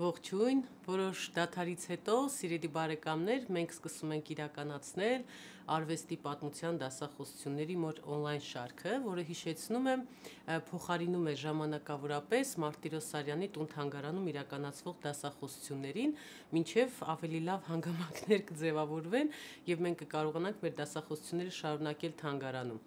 Ողջույն, որոշ դաթարից հետո, սիրելի բարեկամներ, մենք սկսում ենք իրականացնել արվեստի պատմության դասախոսությունների մոր on-line շարքը, որը հիշեցնում է փոխարինում է ժամանակավորապես Մարտիրոս Սարյանի տուն-թանգարանում իրականացվող դասախոսություններին, ինչև ավելի լավ հանգամանքներ կձևավորվեն եւ մենք կկարողանանք մեր դասախոսությունները շարունակել թանգարանում։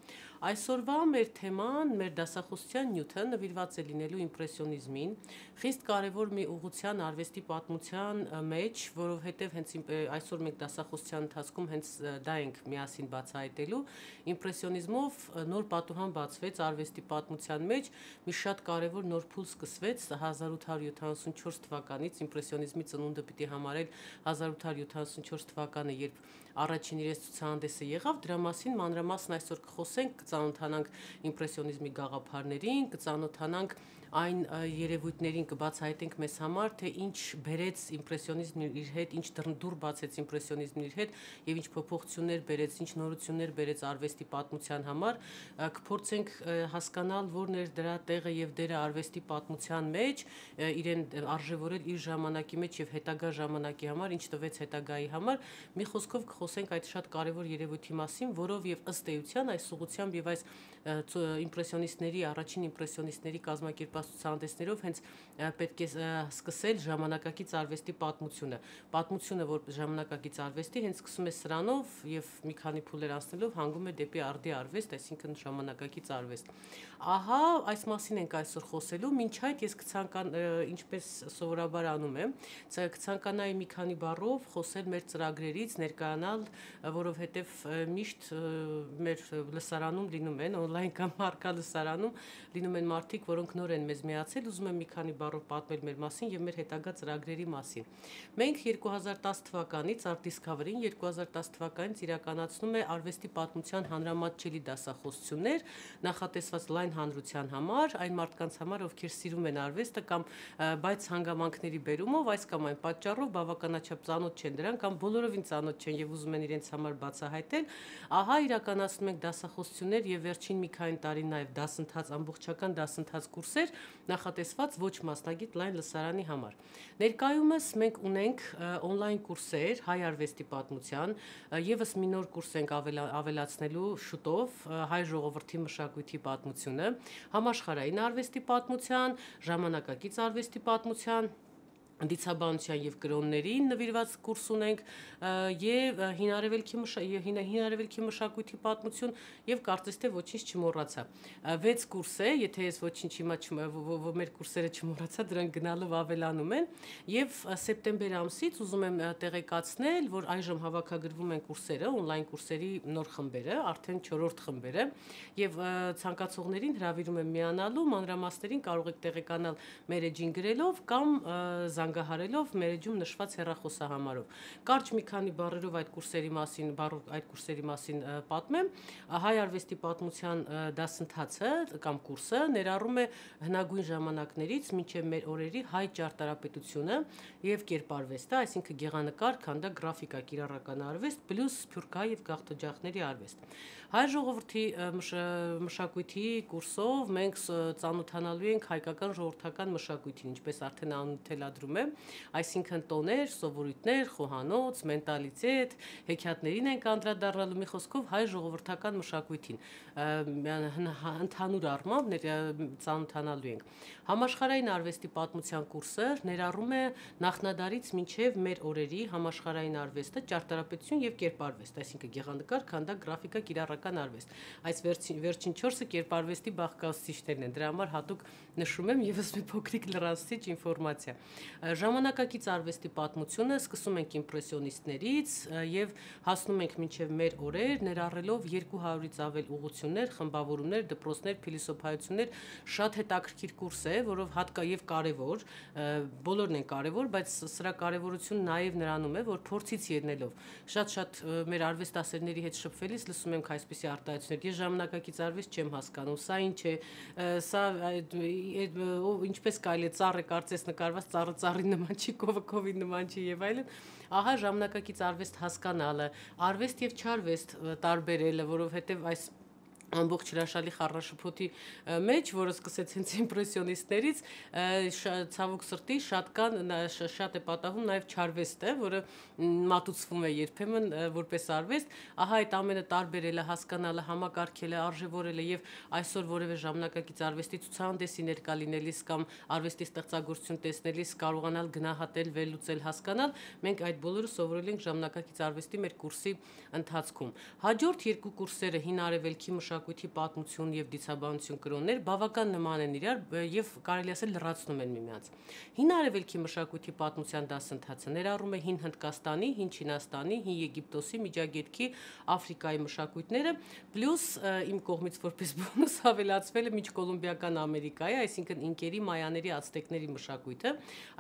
Այսօրվա մեր թեման մեր դասախոսության նյութը նվիրված է լինելու իմպրեսիոնիզմին, խիստ կարևոր մի ուղղության արվեստի պատմության մեջ, որովհետև հենց այսօր մենք դասախոսության ընթացքում հենց դա ենք միասին բացահայտելու, իմպրեսիոնիզմով նոր պատուհան բացվեց արվեստի պատմության մեջ, մի շատ կարևոր նոր փուլ սկսվեց 1874 թվականից, իմպրեսիոնիզմի ծնունդը պիտի համարել 1874 թվականը, երբ առաջին իրենց ցուցահանդեսը եղավ, դրա մասին մանրամասն այսօր կխոսենք, կծանոթանանք իմպրեսիոնիզմի գաղափարներին, կծանոթանանք այն երևույթներին կբացահայտենք մեզ համար, թե ինչ բերեց իմպրեսիոնիզմն իր հետ, ինչ դռնդուր բացեց իմպրեսիոնիզմն իր հետ եւ ինչ փոփոխություններ բերեց, ինչ նորություններ բերեց արվեստի պատմության համար, կփորձենք հասկանալ, որն էր դրա տեղը եւ դերը արվեստի պատմության մեջ, իրեն արժևորել իր ժամանակի մեջ եւ հետագա ժամանակի համար, ինչ տվեց հետագայի համար։ Մի խոսքով կխոսենք այդ շատ կարեւոր երևույթի մասին, որով եւ ըստ էության այս ուղությամբ եւ այս իմպրեսիոնիստների, առաջին իմպրեսիոնիստների կազմակերպած ցուցահանդեսներով հենց պետք է սկսել ժամանակակից արվեստի պատմությունը։ Պատմությունը, որ ժամանակակից արվեստի հենց սկսում է սրանով եւ մի քանի փուլեր անցնելով հանգում է դեպի արդի արվեստ, այսինքն ժամանակակից արվեստ։ Ահա, այս մասին ենք այսօր խոսելու։ Մինչ այդ ես կցանկանա ինչպես սովորաբար անում եմ, կցանկանայի մի քանի բառով խոսել մեր ծրագրերից, ներկայանալ, որովհետեւ միշտ մեր լսարանում լինում են, on-line կամ առկա լսարանում լինում են մարդիկ, որոնք նոր են մեզ մեզ միացել, ուզում եմ մի քանի բառով պատմել մեր մասին եւ մեր հետագա ծրագրերի մասին։ Մենք 2010 թվականից Art Discovery-ին 2010 թվականից իրականացնում է արվեստի պատմության հանրամատչելի դասախոսություններ, նախատեսված լայն հանրության համար, այն մարդկանց համար, ովքեր սիրում են արվեստը կամ բայց հանգամանքների բերումով այս կամ այն պատճառով բավականաչափ ծանոթ չեն դրան կամ բոլորովին ծանոթ չեն եւ ուզում են իրենց համար բացահայտել, ահա իրականացնում ենք դասախոսություններ եւ վերջին մի քանի տարի նաեւ դասընթաց ամբողջական դասընթաց կուրսեր, նախատեսված ոչ մասնագիտ լայն լսարանի համար։ Ներկայումս մենք ունենք on-line կուրսեր հայ արվեստի պատմության, եւս մի նոր կուրս ենք ավելացնելու շուտով հայ ժողովրդի մշակույթի պատմությունը, համաշխարհային արվեստի պատմության, ժամանակակից արվեստի պատմության դիցաբանության եւ կրոններին նվիրված կուրս ունենք եւ հինարևելքի հին հինարևելքի մշակույթի պատմություն եւ կարծես թե ոչինչ չմոռացա 6 կուրս է եթե ես ոչինչ հիմա մեր կուրսերը չմոռացա դրանք գնալով ավելանում են եւ սեպտեմբեր ամսից ուզում եմ տեղեկացնել որ այժմ հավաքագրվում են կուրսերը on-line կուրսերի նոր խմբերը արդեն 4-րդ խմբերը եւ ցանկացողներին հրավիրում եմ միանալու մանրամասներին կարող եք տեղեկանալ մեր էջին գրելով կամ զանգ զանգահարելով մեր էջում նշված հեռախոսահամարով։ Կարճ մի քանի բառերով այդ կուրսերի մասին, բառով այդ կուրսերի մասին պատմեմ։ Հայ արվեստի պատմության դասընթացը կամ կուրսը ներառում է հնագույն ժամանակներից մինչև մեր օրերի հայ ճարտարապետությունը եւ կերպարվեստը, այսինքն գեղանկար, քանդակ, գրաֆիկա, կիրառական արվեստ, պլյուս սփյուռքա եւ գաղթօջախների արվեստ։ Հայ ժողովրդի մշակույթի կուրսով մենք ծանոթանալու ենք հայկական ժողովրդական մշակույթին, ինչպես արդեն անթելադրում ներկայացնում եմ, այսինքն տոներ, սովորույթներ, խոհանոց, մենտալիտետ, հեքիաթներին ենք անդրադառնալու մի խոսքով հայ ժողովրդական մշակույթին։ Հա, ընդհանուր առմամբ ծանոթանալու ենք։ Համաշխարհային արվեստի պատմության կուրսը ներառում է նախնադարից մինչև մեր օրերի համաշխարհային արվեստը, ճարտարապետություն եւ կերպարվեստ, այսինքն գեղանկար, քանդակ, գրաֆիկա, կիրառական արվեստ։ Այս վերջին վերջին 4-ը կերպարվեստի բաղկացուցիչներն են։ Դրա համար հատուկ նշում եմ եւս մի փոքրիկ լրացուցիչ ինֆորմացիա։ Ժամանակակից արվեստի պատմությունը սկսում ենք իմպրեսիոնիստներից եւ հասնում ենք մինչեւ մեր օրեր, ներառելով 200-ից ավել ուղղություն ընկերություններ, խմբավորումներ, դպրոցներ, փիլիսոփայություններ շատ հետաքրքիր կուրս է, որով հատկա եւ կարեւոր, բոլորն են կարեւոր, բայց սրա կարեւորությունը նաեւ նրանում է, որ փորձից ելնելով շատ-շատ մեր արվեստասերների հետ շփվելիս լսում ենք այսպիսի արտահայտություններ. Ես ժամանակակից արվեստ չեմ հասկանում, սա ինչ է, սա այդ ինչպես կարելի է ծառը կարծես նկարված ծառը ծառի նման չի, կովը կովի նման չի եւ այլն։ Ահա ժամանակակից արվեստ հասկանալը, արվեստ եւ չարվեստ տարբերելը, որովհետեւ այս ամբողջ հրաշալի խառնաշփոթի մեջ, որը սկսեց հենց իմպրեսիոնիստներից, ցավոք սրտի շատ կան շատ է պատահում նաև չարվեստը, որը մատուցվում է երբեմն որպես արվեստ, ահա այդ ամենը տարբերելը, հասկանալը, համակարգելը, արժևորելը եւ այսօր որևէ ժամանակակից արվեստի ցուցահանդեսի ներկա լինելիս կամ արվեստի ստեղծագործություն տեսնելիս կարողանալ գնահատել, վերլուծել, հասկանալ, մենք այդ բոլորը սովորել ենք ժամանակակից արվեստի մեր կուրսի ընթացքում։ Հաջորդ երկու կուրսերը հին արևելքի մշակ մշակույթի պատմություն եւ դիցաբանություն կրոններ բավական նման են իրար եւ կարելի ասել լրացնում են միմյանց։ Հին Արևելքի մշակույթի պատմության դասընթացը ներառում է հին Հնդկաստանի, հին Չինաստանի, հին Եգիպտոսի, Միջագետքի, Աֆրիկայի մշակույթները, պլյուս իմ կողմից որպես բոնուս ավելացվել է միջկոլումբիական Ամերիկայի, այսինքն ինկերի, մայաների, ացտեկների մշակույթը։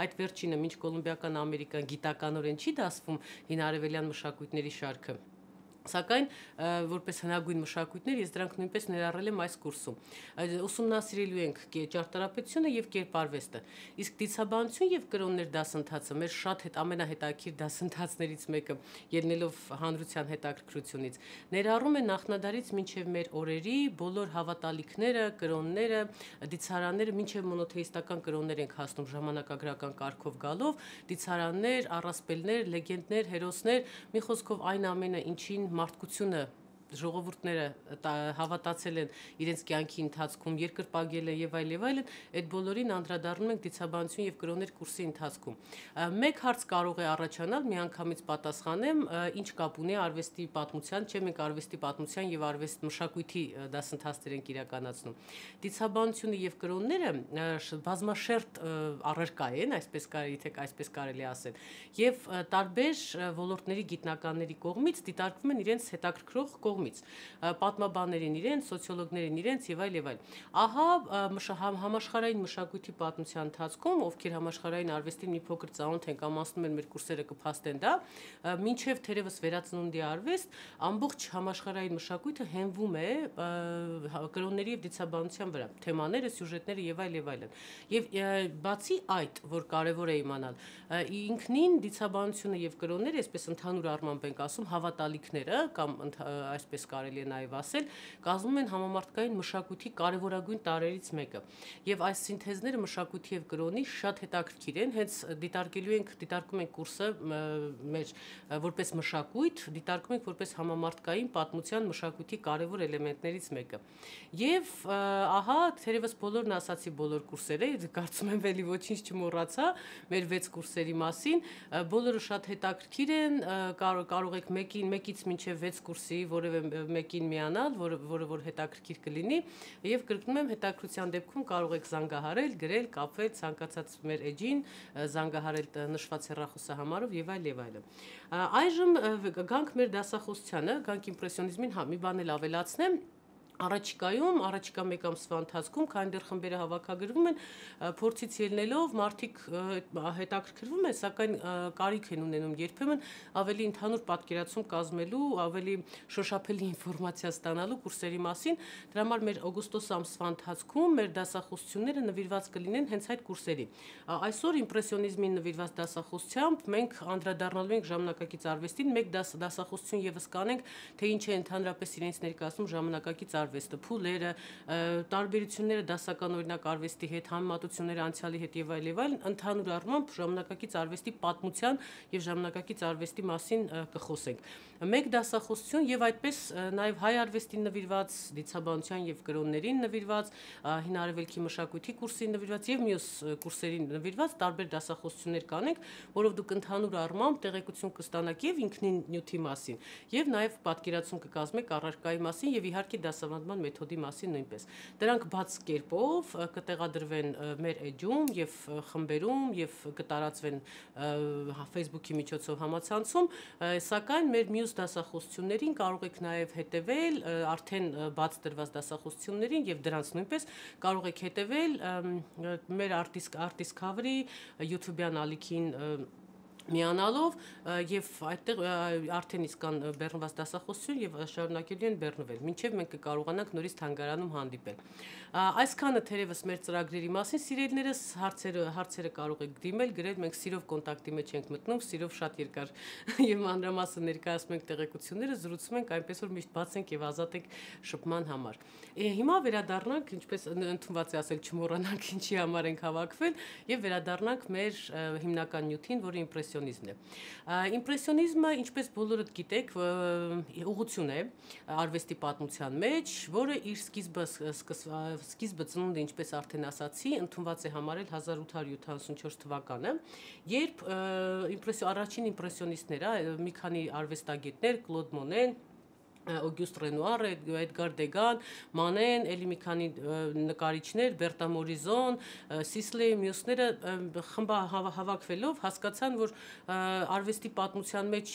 Այդ վերջինը միջկոլումբիական Ամերիկան գիտականորեն չի դասվում հին արևելյան մշակույթների շարքը։ Սակայն որպես հնագույն մշակույթներ ես դրանք նույնպես ներառել եմ այս կուրսում։ Ուսումնասիրելու ենք ճարտարապետությունը եւ կերպարվեստը։ Իսկ դիցաբանություն եւ կրոններ դասընթացը մեր շատ հետ ամենահետաքրքիր դասընթացներից մեկը, ելնելով հանրության հետաքրքրությունից, ներառում է նախնադարից մինչեւ մեր օրերի բոլոր հավատալիքները, կրոնները, դիցարանները, մինչեւ մոնոթեիստական կրոններ ենք հասնում ժամանակագրական կարգով գալով, դիցարաններ, առասպելներ, լեգենդներ, հերոսներ, մի խոսքով այն ամենը, ինչին մարդկությունը ժողովուրդները հավատացել են իրենց կյանքի ընթացքում, երկրպագել են եւ այլ եւ այլն, այդ բոլորին անդրադառնում ենք դիցաբանություն եւ կրոներ կուրսի ընթացքում։ Մեկ հարց կարող է առաջանալ, միանգամից պատասխանեմ, ինչ կապ ունի արվեստի պատմության, չէ՞ մենք արվեստի պատմության եւ արվեստ մշակույթի դասընթացներ ենք իրականացնում։ Դիցաբանությունը եւ կրոնները բազմաշերտ առարկա են, այսպես կարելի թե այսպես կարելի ասել, եւ տարբեր ոլորտների գիտնականների կողմից դիտարկվում են իրենց հետաքրքրող կողմ կողմից, պատմաբաններին իրենց, սոցիոլոգներին իրենց եւ այլ եւ այլ։ Ահա հա, համաշխարհային մշակույթի պատմության ընթացքում, ովքեր համաշխարհային արվեստին մի փոքր ծանոթ են կամ ասում են մեր կուրսերը կփաստեն դա, մինչև թերևս վերածնունդի արվեստ ամբողջ համաշխարհային մշակույթը հենվում է հա, կրոնների եւ դիցաբանության վրա, թեմաները, սյուժետները եւ այլ եւ այլն։ Եվ բացի այդ, որ կարեւոր է իմանալ, ինքնին դիցաբանությունը եւ կրոնները, այսպես ընդհանուր առմամբ ենք ասում, հավատալիքները կամ այս այսպես կարելի է նաև ասել, կազմում են համամարտկային մշակույթի կարևորագույն տարրերից մեկը։ Եվ այս սինթեզները մշակույթի եւ կրոնի շատ հետաքրքիր են, հենց դիտարկելու ենք, դիտարկում ենք կուրսը մեր որպես մշակույթ, դիտարկում ենք որպես համամարտկային պատմության մշակույթի կարևոր էլեմենտներից մեկը։ Եվ ահա, թերևս բոլորն ասացի բոլոր կուրսերը, կարծում եմ ելի ոչինչ չմոռացա մեր 6 կուրսերի մասին, բոլորը շատ հետաքրքիր են, կարող կարող եք մեկին, մեկից մինչև 6 կուրսի որևէ որևէ մեկին միանալ, որը որը որ հետաքրքիր կլինի, եւ կրկնում եմ հետաքրության դեպքում կարող եք զանգահարել, գրել, կապվել ցանկացած մեր էջին, զանգահարել նշված հեռախոսահամարով եւ այլ եւ այլն։ Այժմ գանք մեր դասախոսությանը, գանք իմպրեսիոնիզմին, հա, մի բան էլ ավելացնեմ, առաջիկայում, առաջիկա մեկ ամսվա ընթացքում, քանի դեռ խմբերը հավաքագրվում են, փորձից ելնելով մարդիկ հետաքրքրվում են, սակայն կարիք են ունենում երբեմն ավելի ընդհանուր պատկերացում կազմելու, ավելի շոշափելի ինֆորմացիա ստանալու կուրսերի մասին։ Դրա համար մեր օգոստոս ամսվա ընթացքում մեր դասախոսությունները նվիրված կլինեն հենց այդ կուրսերի։ Այսօր իմպրեսիոնիզմին նվիրված դասախոսությամբ մենք անդրադառնալու ենք ժամանակակից արվեստին, մեկ դաս, դասախոսություն եւս կանենք, թե ինչ է ընդհանրապես իրենց ներկայացնում ժամանակակից արվեստը արվեստը, փուլերը, տարբերությունները դասական օրինակ արվեստի հետ, համեմատությունները անցյալի հետ եւ այլ եւ այլն, ընդհանուր առմամբ ժամանակակից արվեստի պատմության եւ ժամանակակից արվեստի մասին կխոսենք։ Մեկ դասախոսություն եւ այդպես նաեւ հայ արվեստին նվիրված դիցաբանության եւ կրոններին նվիրված, հին արևելքի մշակույթի կուրսին նվիրված եւ մյուս կուրսերին նվիրված տարբեր դասախոսություններ կանենք, որով դուք ընդհանուր առմամբ տեղեկություն կստանաք եւ ինքնին նյութի մասին, եւ նաեւ պատկերացում կկազմեք առարկայի մասին եւ իհարկե դասավանդի տրամադրման մեթոդի մասին նույնպես։ Դրանք բաց կերպով կտեղադրվեն մեր էջում եւ խմբերում եւ կտարածվեն հա, Facebook-ի միջոցով համացանցում, սակայն մեր մյուս դասախոսություններին կարող եք նաեւ հետեւել արդեն բաց դրված դասախոսություններին եւ դրանց նույնպես կարող եք հետեւել մեր Artist Artist Cover-ի YouTube-յան ալիքին միանալով եւ այդտեղ արդեն իսկ կան բեռնված դասախոսություն եւ շարունակելու են բեռնվել մինչեւ մենք կարողանանք նորից հանգարանում հանդիպել այսքանը թերևս մեր ծրագրերի մասին սիրելիներս հարցերը հարցերը կարող եք դիմել գրել մենք սիրով կոնտակտի մեջ ենք մտնում սիրով շատ երկար եւ մանրամասը ներկայացում ենք տեղեկությունները զրուցում ենք այնպես որ միշտ բաց ենք եւ ազատ ենք շփման համար հիմա վերադառնանք ինչպես ընդունված է ասել չմոռանանք ինչի համար ենք հավաքվել եւ վերադառնանք մեր հիմնական նյութին որը իմպրես իմպրեսիոնիզմն է։ Իմպրեսիոնիզմը, ինչպես բոլորդ գիտեք, ուղղություն է արվեստի պատմության մեջ, որը իր սկիզբը սկիզբը ծնունդը, ինչպես արդեն ասացի, ընդունված է համարել 1874 թվականը, երբ իմպրեսիո առաջին իմպրեսիոնիստները, մի քանի արվեստագետներ, Կլոդ Մոնեն, Օգյուст Ռենուարը, Էդգար Դեգան, Մանեն, ելի մի քանի նկարիչներ, Բերտա Մորիզոն, Սիսլեի մյուսները խմբա հավաքվելով հասկացան, որ արվեստի պատմության մեջ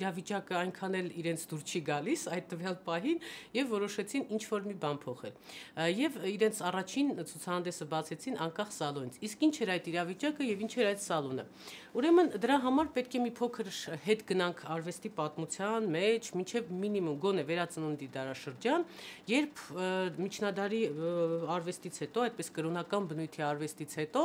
իրավիճակը այնքան էլ իրենց դուր չի գալիս այդ տվյալ պահին եւ որոշեցին ինչ որ մի բան փոխել։ Եվ իրենց առաջին ցուցահանդեսը բացեցին անկախ սալոնից։ Իսկ ինչ էր այդ իրավիճակը եւ ինչ էր այդ սալոնը։ Ուրեմն դրա համար պետք է մի փոքր հետ գնանք արվեստի պատմության մեջ, միջև մինիմում գոնե վերածննդի դարաշրջան, երբ միջնադարի արվեստից հետո, այդպես կրոնական բնույթի արվեստից հետո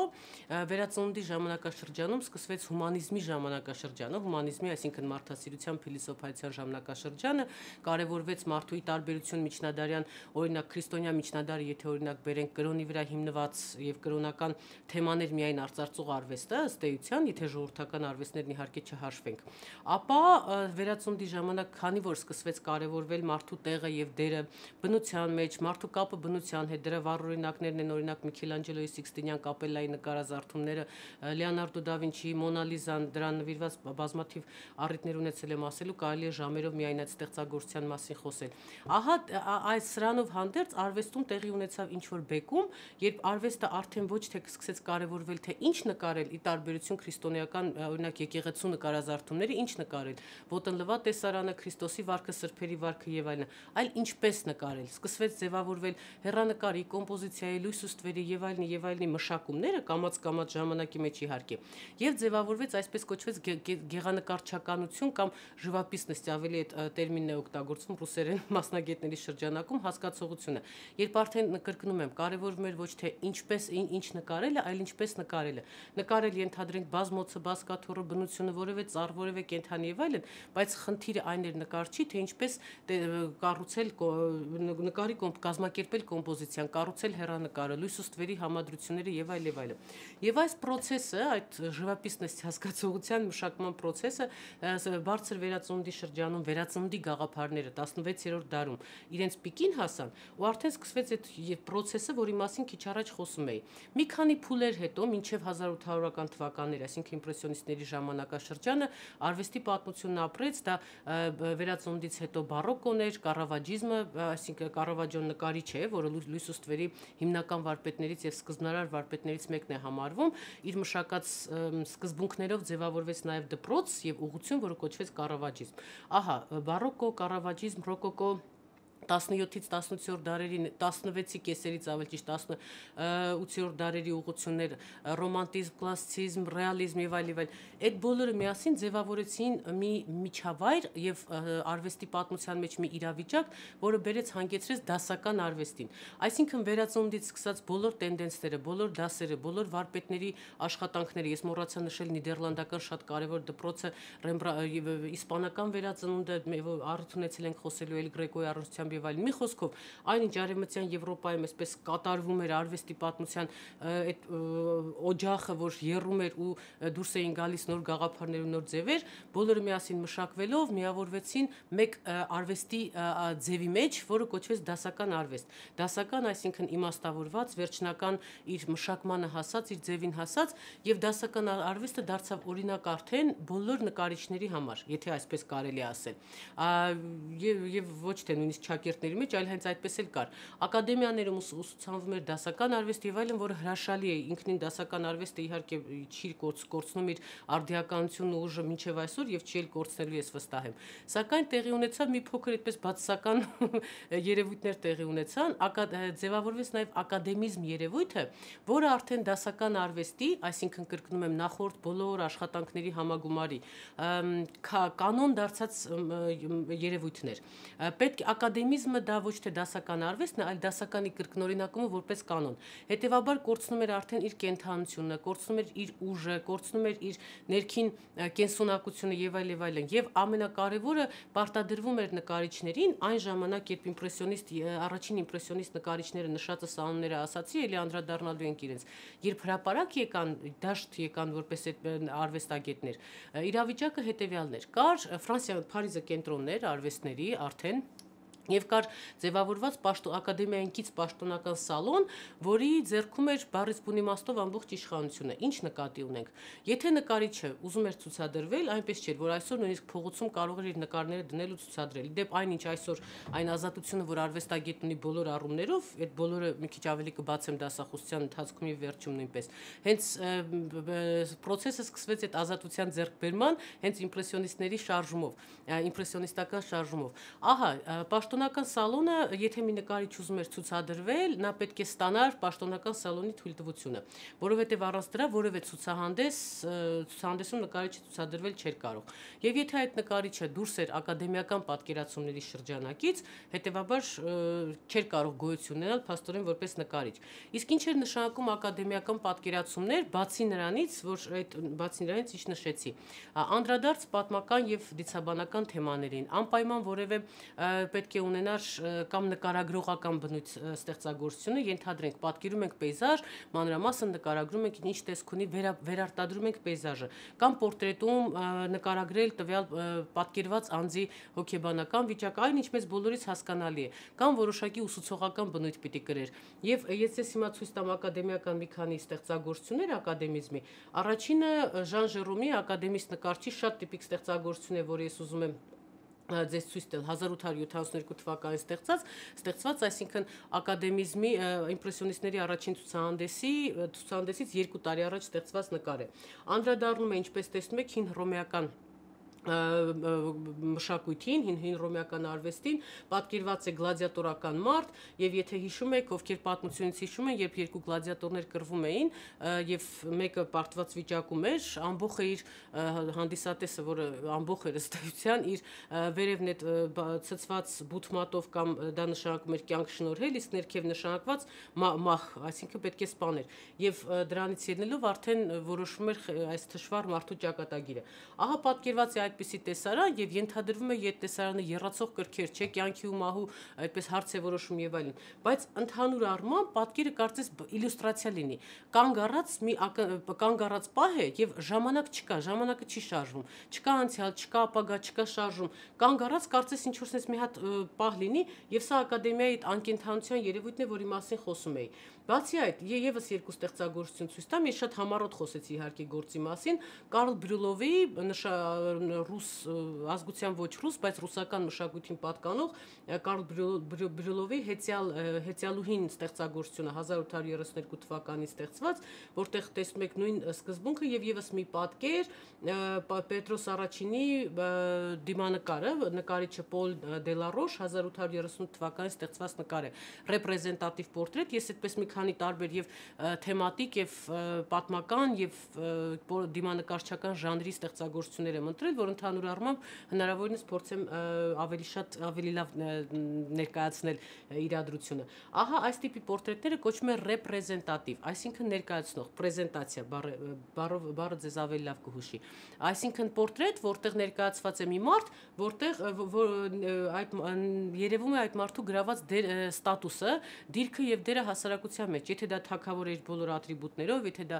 վերածննդի ժամանակաշրջանում սկսվեց հումանիզմի ժամանակաշրջանը, հումանիզմի, այսինքն մարդասիրության փիլիսոփայության ժամանակաշրջանը, կարևորվեց մարդուի տարբերություն միջնադարյան, օրինակ քրիստոնյա միջնադարը, եթե օրինակ բերենք կրոնի վրա հիմնված եւ կրոնական թեմաներ միայն արծարծող արվեստը, ըստ էության, եթե ժողովրդական արվեստներն իհարկե չհաշվենք։ Ապա վերածումդի ժամանակ, քանի որ սկսվեց կարևորվել մարդու տեղը եւ դերը բնության մեջ, մարդու կապը բնության հետ, դրա վառ օրինակներն են օրինակ Միքելանջելոյի Սիքստինյան կապելլայի նկարազարդումները, Լեոնարդո դա Վինչի Մոնա Լիզան, դրան նվիրված բազմաթիվ առիթներ ունեցել եմ ասելու, կարելի է ժամերով միայն այդ ստեղծագործության մասին խոսել։ Ահա այս սրանով հանդերձ արվեստում տեղի ունեցավ ինչ որ բեկում, երբ արվեստը արդեն ոչ թե սկսեց կարևորվել, թե ինչ նկարել՝ ի տարբերություն քրիստոնեական գեղարվեստական օրինակ եկեղեցու նկարազարդումները ինչ նկարել ոտնլվա տեսարանը քրիստոսի վարկը սրբերի վարկը եւ այլն այլ ինչպես նկարել սկսվեց ձևավորվել հերանեկարի կոմպոզիցիայի լույսուստվերի եւ այլն եւ այլնի մշակումները կամած կամած ժամանակի մեջ իհարկե եւ ձևավորվեց այսպես կոչվեց գեղանկարչականություն կամ ժվապիսնստի ավելի այդ տերմինն է օգտագործվում ռուսերեն մասնագետների շրջանակում հասկացողությունը երբ արդեն կրկնում եմ կարևորում էր ոչ թե ինչպես ինչ նկարելը այլ ինչպես նկարելը նկարել ենթադրենք բազմոց փողոցը, բասկաթոռը, բնությունը, որևէ ծառ, որևէ կենթանի եւ այլն, բայց խնդիրը այն էր նկարչի, թե ինչպես կառուցել նկարի կազմակերպել կոմպոզիցիան, կառուցել հերանեկարը, լույսուստվերի համադրությունները եւ այլ եւ այլը։ Եվ այս process-ը, այդ ժվապիսնես հասկացողության մշակման process-ը բարձր վերածննդի շրջանում վերածննդի գաղափարները 16-րդ դարում իրենց պիկին հասան ու արդեն սկսվեց այդ process-ը, որի մասին քիչ առաջ խոսում էի։ Մի քանի փուլեր հետո, մինչև 1800-ական թվականներ, այսինքն իմպրեսիոնիստների ժամանակաշրջանը արվեստի պատմությունն ապրեց, դա վերածնունդից հետո բարոկոն էր, կարավաջիզմը, այսինքն կարավաջոն նկարիչ է, որը Լույս Ուստվերի հիմնական վարպետներից եւ սկզբնարար վարպետներից մեկն է համարվում, իր մշակած սկզբունքներով ձևավորվեց նաեւ դպրոց եւ ուղություն, որը կոչվեց կարավաջիզմ։ Ահա, բարոկո, կարավաջիզմ, ռոկոկո 17-ից 18-րդ դարերի 16-ի կեսերից ավել ճիշտ 18-րդ դարերի ուղությունները, ռոմանտիզմ, կլասիցիզմ, ռեալիզմ եւ այլ եւ այլ, այդ բոլորը միասին ձևավորեցին մի միջավայր եւ արվեստի պատմության մեջ մի իրավիճակ, որը բերեց հանգեցրեց դասական արվեստին։ Այսինքն վերածնունդից սկսած բոլոր տենդենսները, բոլոր դասերը, բոլոր վարպետների աշխատանքները, ես մոռացա նշել Նիդերլանդական շատ կարևոր դպրոցը, Ռեմբրան իսպանական վերածնունդը, առիթ ունեցել ենք խոսելու էլ գրեկոյ առողջությամբ այլն եւ այլն։ Մի խոսքով, այն ինչ արևմտյան Եվրոպայում այսպես կատարվում էր արվեստի պատմության այդ օջախը, որ երում էր ու դուրս էին գալիս նոր գաղափարներ ու նոր ձևեր, բոլորը միասին մշակվելով միավորվեցին մեկ արվեստի ձևի մեջ, որը կոչվեց դասական արվեստ։ Դասական, այսինքն իմաստավորված, վերջնական իր մշակմանը հասած, իր ձևին հասած եւ դասական արվեստը դարձավ օրինակ արդեն բոլոր նկարիչների համար, եթե այսպես կարելի ասել։ Եվ եւ ոչ թե նույնիսկ աշակերտների մեջ, այլ հենց այդպես էլ կար։ Ակադեմիաներում ուսուցանվում էր դասական արվեստ եւ այլն, որը հրաշալի է։ Ինքնին դասական արվեստը իհարկե չի կորցնում իր արդիականությունն ու ուժը մինչեւ այսօր եւ չի էլ կորցնելու ես վստահ եմ։ Սակայն տեղի ունեցավ մի փոքր այդպես բացասական երևույթներ տեղի ունեցան, ձևավորվեց նաեւ ակադեմիզմ երևույթը, որը արդեն դասական արվեստի, այսինքն կրկնում եմ նախորդ բոլոր աշխատանքների համագումարի կանոն դարձած երևույթներ։ Պետք ակադեմի Կոմունիզմը դա ոչ թե դասական արվեստն է, այլ դասականի կրկնօրինակումը որպես կանոն։ Հետևաբար կորցնում էր արդեն իր կենթանությունը, կորցնում էր իր ուժը, կորցնում էր իր ներքին կենսունակությունը եւ այլ եւ այլն։ Եվ ամենակարևորը պարտադրվում էր նկարիչներին այն ժամանակ, երբ իմպրեսիոնիստ առաջին իմպրեսիոնիստ նկարիչները նշածը սանունները ասացի, ելի անդրադառնալու ենք իրենց։ Երբ հրաապարակ եկան, դաշտ եկան որպես այդ արվեստագետներ, իրավիճակը հետեւյալն էր։ Կար Ֆրանսիա Փարիզը կենտրոններ արվեստների արդեն Եվ կար ձևավորված պաշտո, ակադեմիային կից պաշտոնական սալոն, որի ձեռքում էր բարից բունի մաստով ամբողջ իշխանությունը։ Ինչ նկատի ունենք։ Եթե նկարիչը ուզում էր ցուցադրվել, այնպես չէր, որ այսօր նույնիսկ փողոցում կարող էր իր նկարները դնել ու ցուցադրել։ Դեպ այնինչ այսօր այն ազատությունը, որ արվեստագետն ունի բոլոր առումներով, այդ բոլորը մի քիչ ավելի կբացեմ դասախոսության ընթացքում եւ վերջում նույնպես։ Հենց process-ը սկսվեց այդ ազատության ձեռքբերման, հենց իմպրեսիոնիստների շարժումով, իմպրեսիոնիստական շարժումով։ Ահա, պաշտո պաշտոնական սալոնը, եթե մի նկարիչ ուզում էր ցուցադրվել, նա պետք է ստանար պաշտոնական սալոնի թույլտվությունը, որովհետև առանց դրա որևէ ցուցահանդես ցուցահանդեսում նկարիչը ցուցադրվել չէր կարող։ Եվ եթե այդ նկարիչը դուրս էր ակադեմիական պատկերացումների շրջանակից, հետևաբար չէր կարող գոյություն ունենալ փաստորեն որպես նկարիչ։ Իսկ ինչ էր նշանակում ակադեմիական պատկերացումներ, բացի նրանից, որ այդ բացի նրանից ինչ նշեցի, անդրադարձ պատմական եւ դիցաբանական թեմաներին անպայման որևէ պետք է ունենար կամ նկարագրողական բնույթ ստեղծագործությունը, ենթադրենք, պատկերում ենք պեյզաժ, մանրամասն նկարագրում ենք ինչ տեսք ունի, վերա, վերարտադրում ենք պեյզաժը, կամ պորտրետում նկարագրել տվյալ պատկերված անձի հոգեբանական վիճակը, այն ինչ մեզ բոլորից հասկանալի է, կամ որոշակի ուսուցողական բնույթ պիտի կրեր։ Եվ ես ես հիմա ցույց տամ ակադեմիական մի քանի ստեղծագործություններ ակադեմիզմի, առաջինը Ժան Ժերոմի ակադեմիստ նկարչի շատ տիպիկ ստեղծագործություն է, որ ես ուզում եմ ձեզ ցույց տել 1872 թվականին ստեղծած, ստեղծված, այսինքն ակադեմիզմի իմպրեսիոնիստների առաջին ցուցահանդեսի ցուցահանդեսից 2 տարի առաջ ստեղծված նկար է։ Անդրադառնում է, ինչպես տեսնում եք, հին հռոմեական մշակույթին, հին հին ռոմեական արվեստին, պատկերված է գլադիատորական մարդ եւ եթե հիշում եք, ովքեր պատմությունից հիշում են, երբ երկու գլադիատորներ կռվում էին եւ մեկը պարտված վիճակում էր, ամբողջ իր հանդիսատեսը, որը ամբողջ էր ըստեյության, իր վերևն այդ ցծված բութմատով կամ դա նշանակում էր կյանք շնորհել, իսկ ներքև նշանակված մահ, այսինքն պետք է սպաներ։ Եվ դրանից ելնելով արդեն որոշվում էր այս թշվառ մարդու ճակատագիրը։ Ահա պատկերված է այդ այդպիսի տեսարան եւ ենթադրվում է այդ տեսարանը երրացող կրքեր, չէ, կյանքի ու մահու այդպես հարց է որոշում եւ այլն, բայց ընդհանուր առմամբ պատկերը կարծես իլյուստրացիա լինի։ Կանգ առած մի կանգ առած պահ է եւ ժամանակ չկա, ժամանակը չի շարժվում, չկա անցյալ, չկա ապագա, չկա շարժում։ Կանգ առած կարծես ինչ որս մի հատ պահ լինի եւ սա ակադեմիայի անկենթանության երևույթն է, որի մասին խոսում էի։ Բացի այդ, եւս երկու ստեղծագործություն ցույց տամ, ես շատ համառոտ խոսեցի իհարկե գործի մասին, Կարլ Բրյուլովի ռուս ազգության ոչ ռուս, բայց ռուսական մշակույթին պատկանող Կարլ Բրյուլովի հեծյալ հեծյալուհին ստեղծագործությունը 1832 թվականին ստեղծված, որտեղ տեսնում եք նույն սկզբունքը եւ եւս մի պատկեր Պետրոս Արաչինի դիմանկարը, նկարիչը Պոլ Դելարոշ 1838 թվականին ստեղծված նկար է, ռեպրեզենտատիվ պորտրետ, ես այդպես մի քանի տարբեր եւ թեմատիկ եւ պատմական եւ դիմանկարչական ժանրի ստեղծագործություններ եմ ընտրել, որ ընդհանուր առմամբ հնարավորինս փորձեմ ավելի շատ ավելի լավ ներկայացնել իրադրությունը։ Ահա այս տիպի պորտրետները կոչվում է ռեպրեզենտատիվ, այսինքն ներկայացնող, պրեզենտացիա բառը բառը ձեզ ավելի լավ կհուշի։ Այսինքն պորտրետ, որտեղ ներկայացված է մի մարդ, որտեղ որ այդ երևում է այդ մարդու գրաված ստատուսը, դիրքը եւ դերը հասարակության իրավիճակության մեջ, եթե դա թակավոր է բոլոր ատրիբուտներով, եթե դա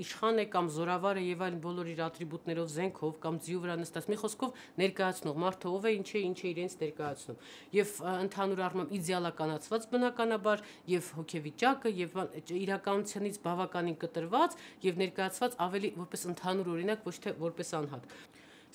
իշխան է կամ զորավար է եւ այլն բոլոր իր ատրիբուտներով, զենքով կամ ձիու վրա նստած, մի խոսքով ներկայացնող մարդը ով է, ինչ է, ինչ է իրենց ներկայացնում։ Եվ ընդհանուր առմամբ իդեալականացված բնականաբար եւ հոգեվիճակը եւ իրականությունից բավականին կտրված եւ ներկայացված ավելի որպես ընդհանուր օրինակ ոչ թե որպես անհատ։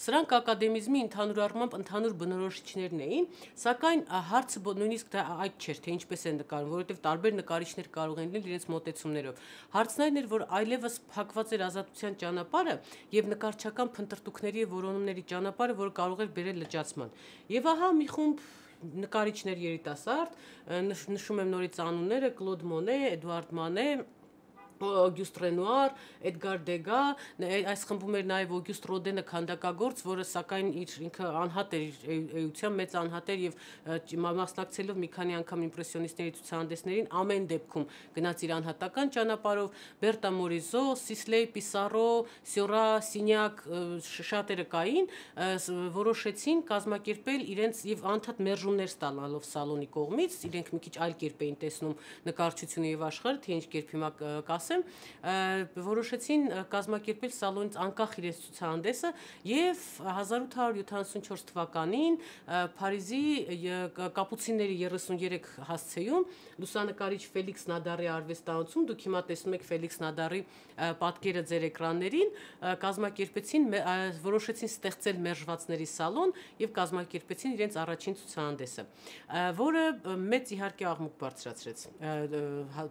Սրանք ակադեմիզմի ընդհանուր առմամբ ընդհանուր բնորոշիչներն էին, սակայն հարցը նույնիսկ դա այդ չէր, թե ինչպես են նկարում, որովհետև տարբեր նկարիչներ կարող են լինել իրենց մոտեցումներով։ Հարցն էր, որ այլևս փակված էր ազատության ճանապարհը եւ նկարչական փնտրտուքների եւ որոնումների ճանապարհը, որը կարող էր բերել լճացման։ Եվ ահա մի խումբ նկարիչներ երիտասարդ, նշում եմ նորից անունները՝ Կլոդ Մոնե, Էդուարդ Մանե, Օգյուст Ռենուար, Էդգար Դեգա, այս խմբում էր նաև Օգյուст Ռոդենը քանդակագործ, որը սակայն իր ինքը անհատ էր էության մեծ անհատ էր եւ մասնակցելով մի քանի անգամ իմպրեսիոնիստների ցուցահանդեսներին ամեն դեպքում գնաց իր անհատական ճանապարհով Բերտա Մորիզո, Սիսլեյ Պիսարո, Սյուրա Սինյակ շատերը կային, որոշեցին կազմակերպել իրենց եւ անթատ մերժումներ ստանալով սալոնի կողմից, իրենք մի քիչ այլ կերպ էին տեսնում նկարչությունը եւ աշխարհը, թե ինչ կերպ հիմա կաս ասեմ, որոշեցին կազմակերպել սալոնից անկախ իրենց ցուցահանդեսը եւ 1874 թվականին Փարիզի կապուցիների 33 հասցեում լուսանկարիչ Ֆելիքս Նադարի արվեստանոցում դուք հիմա տեսնում եք Ֆելիքս Նադարի պատկերը ձեր էկրաններին կազմակերպեցին որոշեցին ստեղծել մերժվածների սալոն եւ կազմակերպեցին իրենց առաջին ցուցահանդեսը, որը մեծ իհարկե աղմուկ բարձրացրեց հա,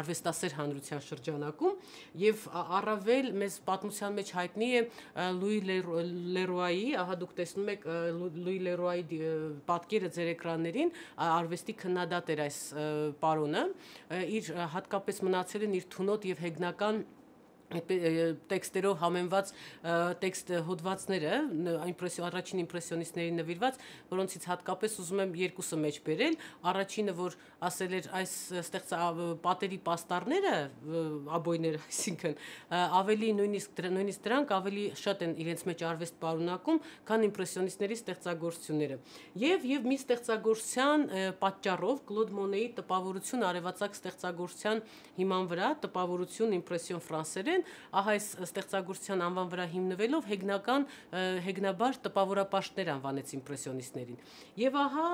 արվեստասեր հանրության տարածաշրջանակում եւ առավել մեզ պատմության մեջ հայտնի է Լուի Լերոայի, ահա դուք տեսնում եք Լուի Լերոայի պատկերը ձեր էկրաններին, արվեստի քննադատ էր այս պարոնը, իր հատկապես մնացել են իր թունոտ եւ հեգնական տեքստերով համեմված տեքստ հոդվածները, այնպրեսիոն առաջին իմպրեսիոնիստներին նվիրված, որոնցից հատկապես ուզում եմ երկուսը մեջ բերել։ Առաջինը, որ ասել էր այս ստեղծ պատերի պաստառները, աբոյները, այսինքն, ավելի նույնիսկ նույնիսկ դրանք ավելի շատ են իրենց մեջ արվեստ պարունակում, քան իմպրեսիոնիստների ստեղծագործությունները։ Եվ եւ մի ստեղծագործության պատճառով Կլոդ Մոնեի տպավորություն արևածագ ստեղծագործության հիման վրա, տպավորություն իմպրեսիոն ֆրանսերեն են, ահա այս ստեղծագործության անվան վրա հիմնվելով հեգնական հեգնաբար տպավորապաշտներ անվանեց իմպրեսիոնիստներին։ Եվ ահա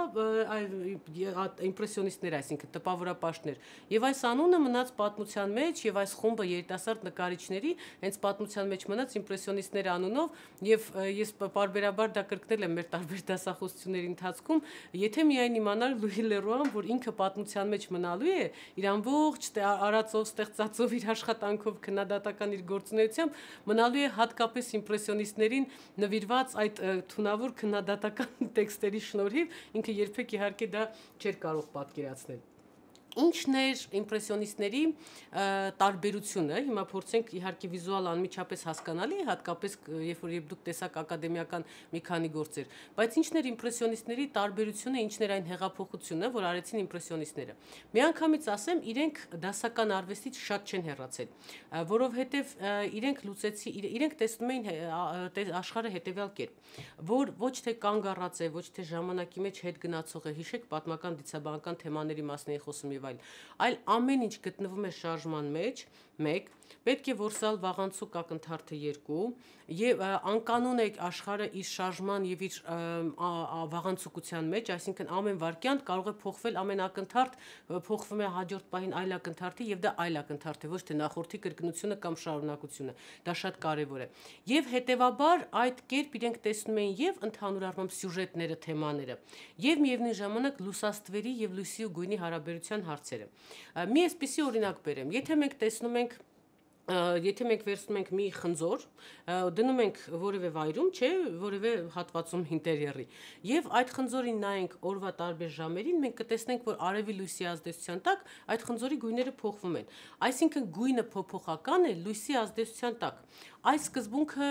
իմպրեսիոնիստներ, այսինքն տպավորապաշտներ։ Եվ այս անունը մնաց պատմության մեջ եւ այս խումբը երիտասարդ նկարիչների հենց պատմության մեջ մնաց իմպրեսիոնիստներ անունով եւ ես բարբերաբար դա կրկնել եմ մեր տարբեր դասախոսությունների ընթացքում, եթե միայն իմանար Լուի Լերուան, որ ինքը պատմության մեջ մնալու է, իր ամբողջ արածով ստեղծածով իր աշխատանքով քննադատական կրթական իր գործունեությամբ մնալու է հատկապես իմպրեսիոնիստներին նվիրված այդ թունավոր քննադատական տեքստերի շնորհիվ, ինքը երբեք իհարկե դա չէր կարող պատկերացնել։ Ինչն էր իմպրեսիոնիստների տարբերությունը։ Հիմա փորձենք իհարկե վիզուալ անմիջապես հասկանալի, հատկապես երբ որ երբ դուք տեսակ ակադեմիական մի քանի գործեր, բայց ինչն էր իմպրեսիոնիստների տարբերությունը, ինչն էր այն հեղափոխությունը, որ արեցին իմպրեսիոնիստները։ Միանգամից ասեմ, իրենք դասական արվեստից շատ չեն հեռացել, որովհետև իրենք լուծեցի իրենք տեսնում էին աշխարհը հետևյալ կերպ, որ ոչ թե կանգ առած է, ոչ թե ժամանակի մեջ հետ գնացող է։ Հիշեք պատմական դիցաբանական թեմաների մասն էի խոսում եւ այլ, այլ ամեն ինչ գտնվում է շարժման մեջ, 1, պետք է որսալ վաղանցուկ ակնթարթը 2 եւ անկանոն է աշխարհը իր շարժման եւ իր վաղանցուկության մեջ, այսինքն ամեն վարքյան կարող է փոխվել ամեն ակնթարթ փոխվում է հաջորդ պահին այլ ակնթարթի եւ դա այլ ակնթարթ է, ոչ թե նախորդի կրկնությունը կամ շարունակությունը։ Դա շատ կարեւոր է։ Եվ հետեւաբար այդ կերպ իրենք տեսնում են եւ ընդհանուր առմամբ սյուժետները, թեմաները եւ միևնույն ժամանակ լուսաստվերի եւ լույսի ու գույնի հարաբերության հարցերը։ Մի այսպիսի օրինակ բերեմ։ Եթե մենք տեսնում ենք Եթե մենք վերցնում ենք մի խնձոր, դնում ենք որևէ վայրում, չէ, որևէ հատվածում ինտերիերի, եւ այդ խնձորին նայենք օրվա տարբեր ժամերին, մենք կտեսնենք, որ արևի լույսի ազդեցության տակ այդ խնձորի գույները փոխվում են։ Այսինքն գույնը փոփոխական է լույսի ազդեցության տակ։ Այս սկզբունքը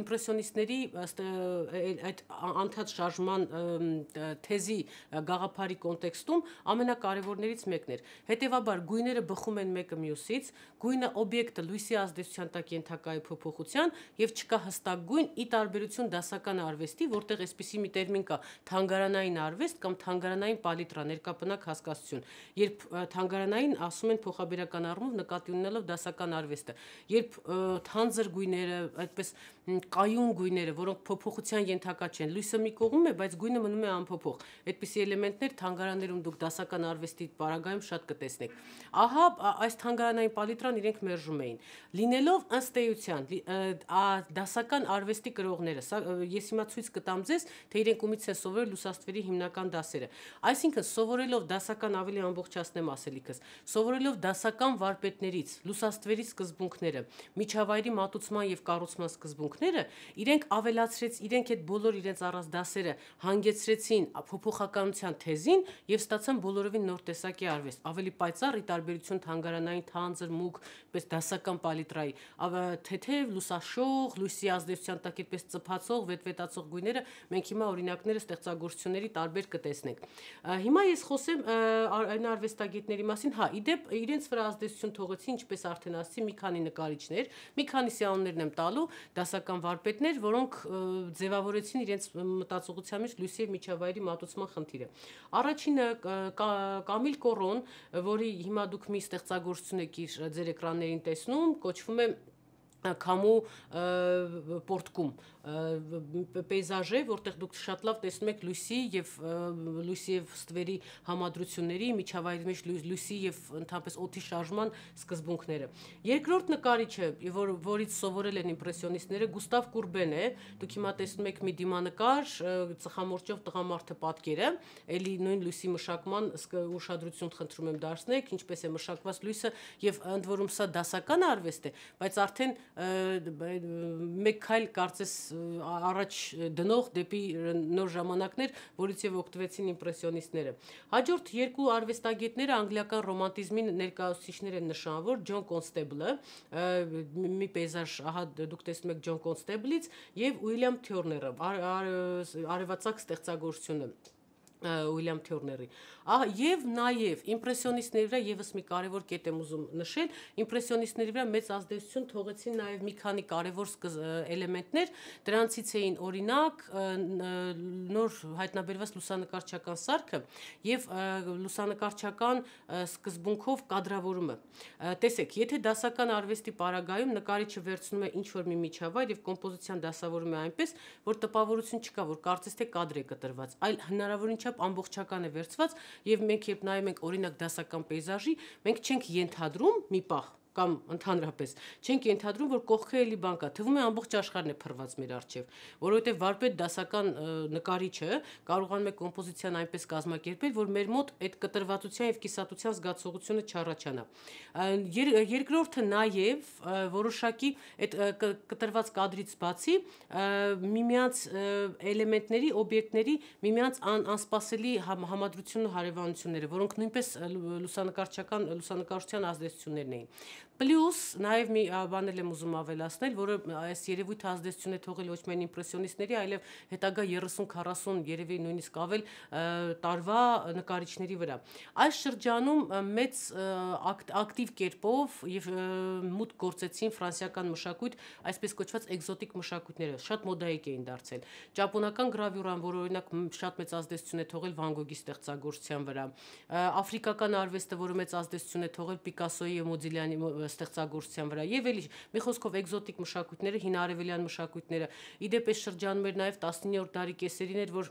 իմպրեսիոնիստների այդ անթաց շարժման թեզի գաղափարի կոնտեքստում ամենակարևորներից մեկն էր։ Հետևաբար գույները բխում են մեկը մյուսից, գույնը օբյեկտը լույսի ազդեցության տակ ենթակայի փոփոխության եւ չկա հստակ գույն՝ ի տարբերություն դասական արվեստի, որտեղ այսպիսի մի տերմին կա՝ թանգարանային արվեստ կամ թանգարանային պալիտրա ներկապնակ հասկացություն, երբ թանգարանային ասում են փոխաբերական առումով նկատի ունենալով դասական արվեստը, երբ թանձր գույներ գույները, այդպես կայուն գույները, որոնք փոփոխության ենթակա չեն։ Լույսը մի կողմ է, բայց գույնը մնում է անփոփոխ։ Այդպիսի էլեմենտներ թանգարաններում դուք դասական արվեստի պարագայում շատ կտեսնեք։ Ահա այս թանգարանային պալիտրան իրենք մերժում էին։ Լինելով ըստ էության դասական արվեստի գրողները, սա ես հիմա ցույց կտամ ձեզ, թե իրենք ումից է սովորել լուսաստվերի հիմնական դասերը։ Այսինքն սովորելով դասական ավելի ամբողջացնեմ ասելիքս, սովորելով դասական վարպետներից, լուսաստվերի սկզբունքները, միջավայրի մատուցման կառուցման եւ կառուցման սկզբունքները իրենք ավելացրեց իրենք այդ բոլոր իրենց առած դասերը հանգեցրեցին փոփոխականության թեզին եւ ստացան բոլորովին նոր տեսակի արվեստ ավելի պայծառ ի տարբերություն թանգարանային թանձր մուկ պես դասական պալիտրայի թեթև լուսաշող լույսի ազդեցության տակ այդպես ծփացող վետվետացող գույները մենք հիմա օրինակները ստեղծագործությունների տարբեր կտեսնենք հիմա ես խոսեմ այն արվեստագետների մասին հա իդեպ իրենց վրա ազդեցություն թողեցին ինչպես արդեն ասացի մի քանի նկարիչներ մի քանի սիաններ օրերն եմ տալու դասական վարպետներ, որոնք ձևավորեցին իրենց մտածողության մեջ լույսի եւ միջավայրի մատուցման խնդիրը։ Առաջինը Կամիլ Կորոն, որի հիմա դուք մի ստեղծագործություն եք իր ձեր էկրաններին տեսնում, կոչվում է քամու պորտկում պեյզաժ է որտեղ դուք շատ լավ տեսնում եք լույսի եւ լույսի եւ ստվերի համադրությունների միջավայրի մեջ լույսի եւ ընդհանրապես օդի շարժման սկզբունքները երկրորդ նկարիչը որ որից սովորել են իմպրեսիոնիստները Գուստավ Կուրբեն է դուք հիմա տեսնում եք մի դիմանկար ծխամորճով տղամարդը պատկերը էլի նույն լույսի մշակման ուշադրություն խնդրում եմ դարձնել ինչպես է մշակված լույսը եւ ընդ որում սա դասական արվեստ է բայց արդեն Դե, մեկ քայլ կարծես առաջ դնող դեպի նոր ժամանակներ, որից եւ օգտվեցին իմպրեսիոնիստները։ Հաջորդ երկու արվեստագետները անգլիական ռոմանտիզմի ներկայացուցիչներ են նշանավոր Ջոն Կոնստեբլը, մի պեյզաժ, ահա դե, դուք տեսնում եք Ջոն Կոնստեբլից եւ Ուիլյամ Թյորները, արևածագ ստեղծագործությունը Ուիլյամ Թյորների։ Ահա եւ նաեւ իմպրեսիոնիստների վրա եւս մի կարեւոր կետ եմ ուզում նշել, իմպրեսիոնիստների վրա մեծ ազդեցություն թողեցին նաեւ մի քանի կարեւոր էլեմենտներ, դրանցից էին օրինակ նոր հայտնաբերված լուսանկարչական սարքը եւ լուսանկարչական սկզբունքով կադրավորումը։ Տեսեք, եթե դասական արվեստի պարագայում նկարիչը վերցնում է ինչ որ մի միջավայր եւ կոմպոզիցիան դասավորում է այնպես, որ տպավորություն չկա, որ կարծես թե կադր է կտրված, այլ հնարավորինչափ ամբողջական է վերցված, եւ մենք երբ նայում ենք օրինակ դասական պեյզաժի, մենք չենք ենթադրում մի պահ կամ ընդհանրապես չեն կենթադրում, որ կողքը էլի բան կա։ Թվում է ամբողջ աշխարհն է փռված մեր արջև, որովհետև վարպետ դասական նկարիչը կարողանում է կոմպոզիցիան այնպես կազմակերպել, որ մեր մոտ այդ կտրվածության եւ կիսատության զգացողությունը չառաջանա։ Եր, Երկրորդը նաեւ որոշակի այդ կտրված կադրից բացի միմյանց էլեմենտների, օբյեկտների միմյանց ան, անսպասելի համ, համադրությունն ու հարևանությունները, որոնք նույնպես լուսանկարչական լուսանկարչության ազդեցություններն էին։ Պլյուս նաև մի բանել եմ ուզում ավելացնել, որը այս երևույթ ազդեցություն է թողել ոչ միայն իմպրեսիոնիստների, այլև հետագա 30-40 երևի նույնիսկ ավել տարվա նկարիչների վրա։ Այս շրջանում մեծ ակտիվ կերպով եւ մուտք գործեցին ֆրանսիական մշակույթ, այսպես կոչված էկզոտիկ մշակույթները, շատ մոդայիկ էին դարձել։ Ճապոնական գրավյուրան, որը օրինակ շատ մեծ ազդեցություն է թողել Վան Գոգի ստեղծագործության վրա, աֆրիկական արվեստը, որը մեծ ազդեցություն է թողել Պիկասոյի եւ Մոդիլյանի ստեղծագործության վրա եւ էլի մի խոսքով էկզոտիկ մշակույթները, հին արևելյան մշակույթները։ Իդեպ այս շրջանում էր նաեւ 19-րդ դարի կեսերին էր, որ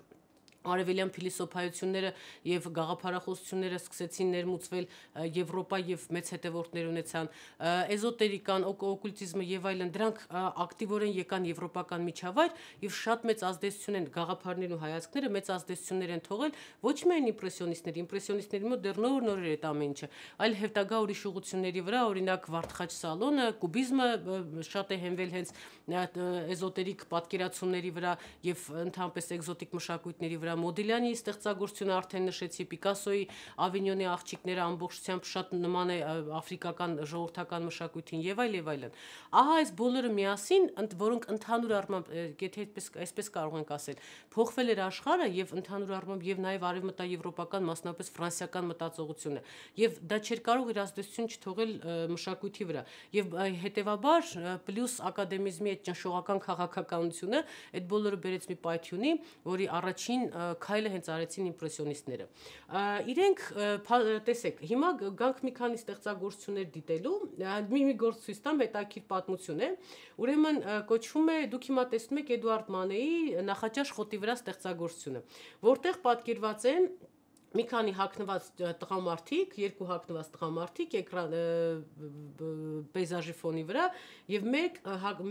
արևելյան փիլիսոփայությունները եւ գաղափարախոսությունները սկսեցին ներմուծվել Եվրոպա եւ մեծ հետևորդներ ունեցան էզոտերիկան, օկուլտիզմը եւ այլն դրանք ակտիվորեն եկան եվրոպական միջավայր եւ շատ մեծ ազդեցություն են գաղափարներն ու հայացքները մեծ ազդեցություններ են թողել ոչ միայն իմպրեսիոնիստների, իմպրեսիոնիստների մոտ դեռ նոր նորեր է այդ ամեն ինչը, այլ հետագա ուրիշ ուղությունների վրա, օրինակ Վարդխաչ սալոնը, կուբիզմը շատ է հենվել հենց էզոտերիկ պատկերացումների վրա եւ ընդհանրապես էկզոտիկ մշակույթների վրա Մոդիլյանի ստեղծագործությունը արդեն նշեցի Պիկասոյի Ավինյոնի աղջիկները ամբողջությամբ շատ նման է աֆրիկական ժողովրդական մշակույթին եւ այլ եւ այլն։ Ահա այս բոլորը միասին, որոնք ընդհանուր առմամբ, եթե այդպես այսպես կարող ենք ասել, փոխվել էր աշխարհը եւ ընդհանուր առմամբ եւ նաեւ արևմտաեվրոպական, մասնապես ֆրանսիական մտածողությունը եւ դա չէր կարող իր ազդեցություն չթողել մշակույթի վրա եւ հետեւաբար պլյուս ակադեմիզմի այդ ճնշողական քաղաքականությունը այդ բոլորը բերեց մի պայթյունի, որի առաջին քայլը հենց արեցին իմպրեսիոնիստները։ Իրենք տեսեք, հիմա գանք մի քանի ստեղծագործություններ դիտելու, մի մի գործ ցույց տամ հետաքրքիր պատմություն է։ Ուրեմն կոչվում է դուք հիմա տեսնում եք Էդուարդ Մանեի նախաճաշ խոտի վրա ստեղծագործությունը, որտեղ պատկերված են մի քանի հակնված տղամարդիկ, երկու հակնված տղամարդիկ էկրան պեյզաժի ֆոնի վրա եւ մեկ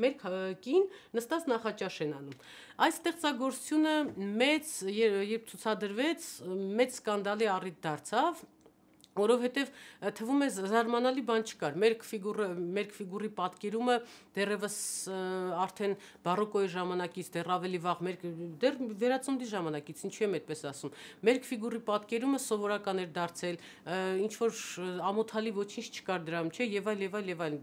մեկ կին նստած նախաճաշ են անում։ Այս ստեղծագործությունը մեծ երբ ցուցադրվեց, մեծ սկանդալի առիթ դարձավ որովհետև թվում է զարմանալի բան չկար։ Մերկ ֆիգուրը, մերկ ֆիգուրի պատկերումը դեռևս արդեն բարոկոյի ժամանակից, դեռ ավելի վաղ, մերկ դեռ վերածնդի ժամանակից, ինչու եմ այդպես ասում։ Մերկ ֆիգուրի պատկերումը սովորական էր դարձել, ինչ որ ամոթալի ոչինչ չկար դրամ, չէ, եւ այլ եւ այլ եւ այլ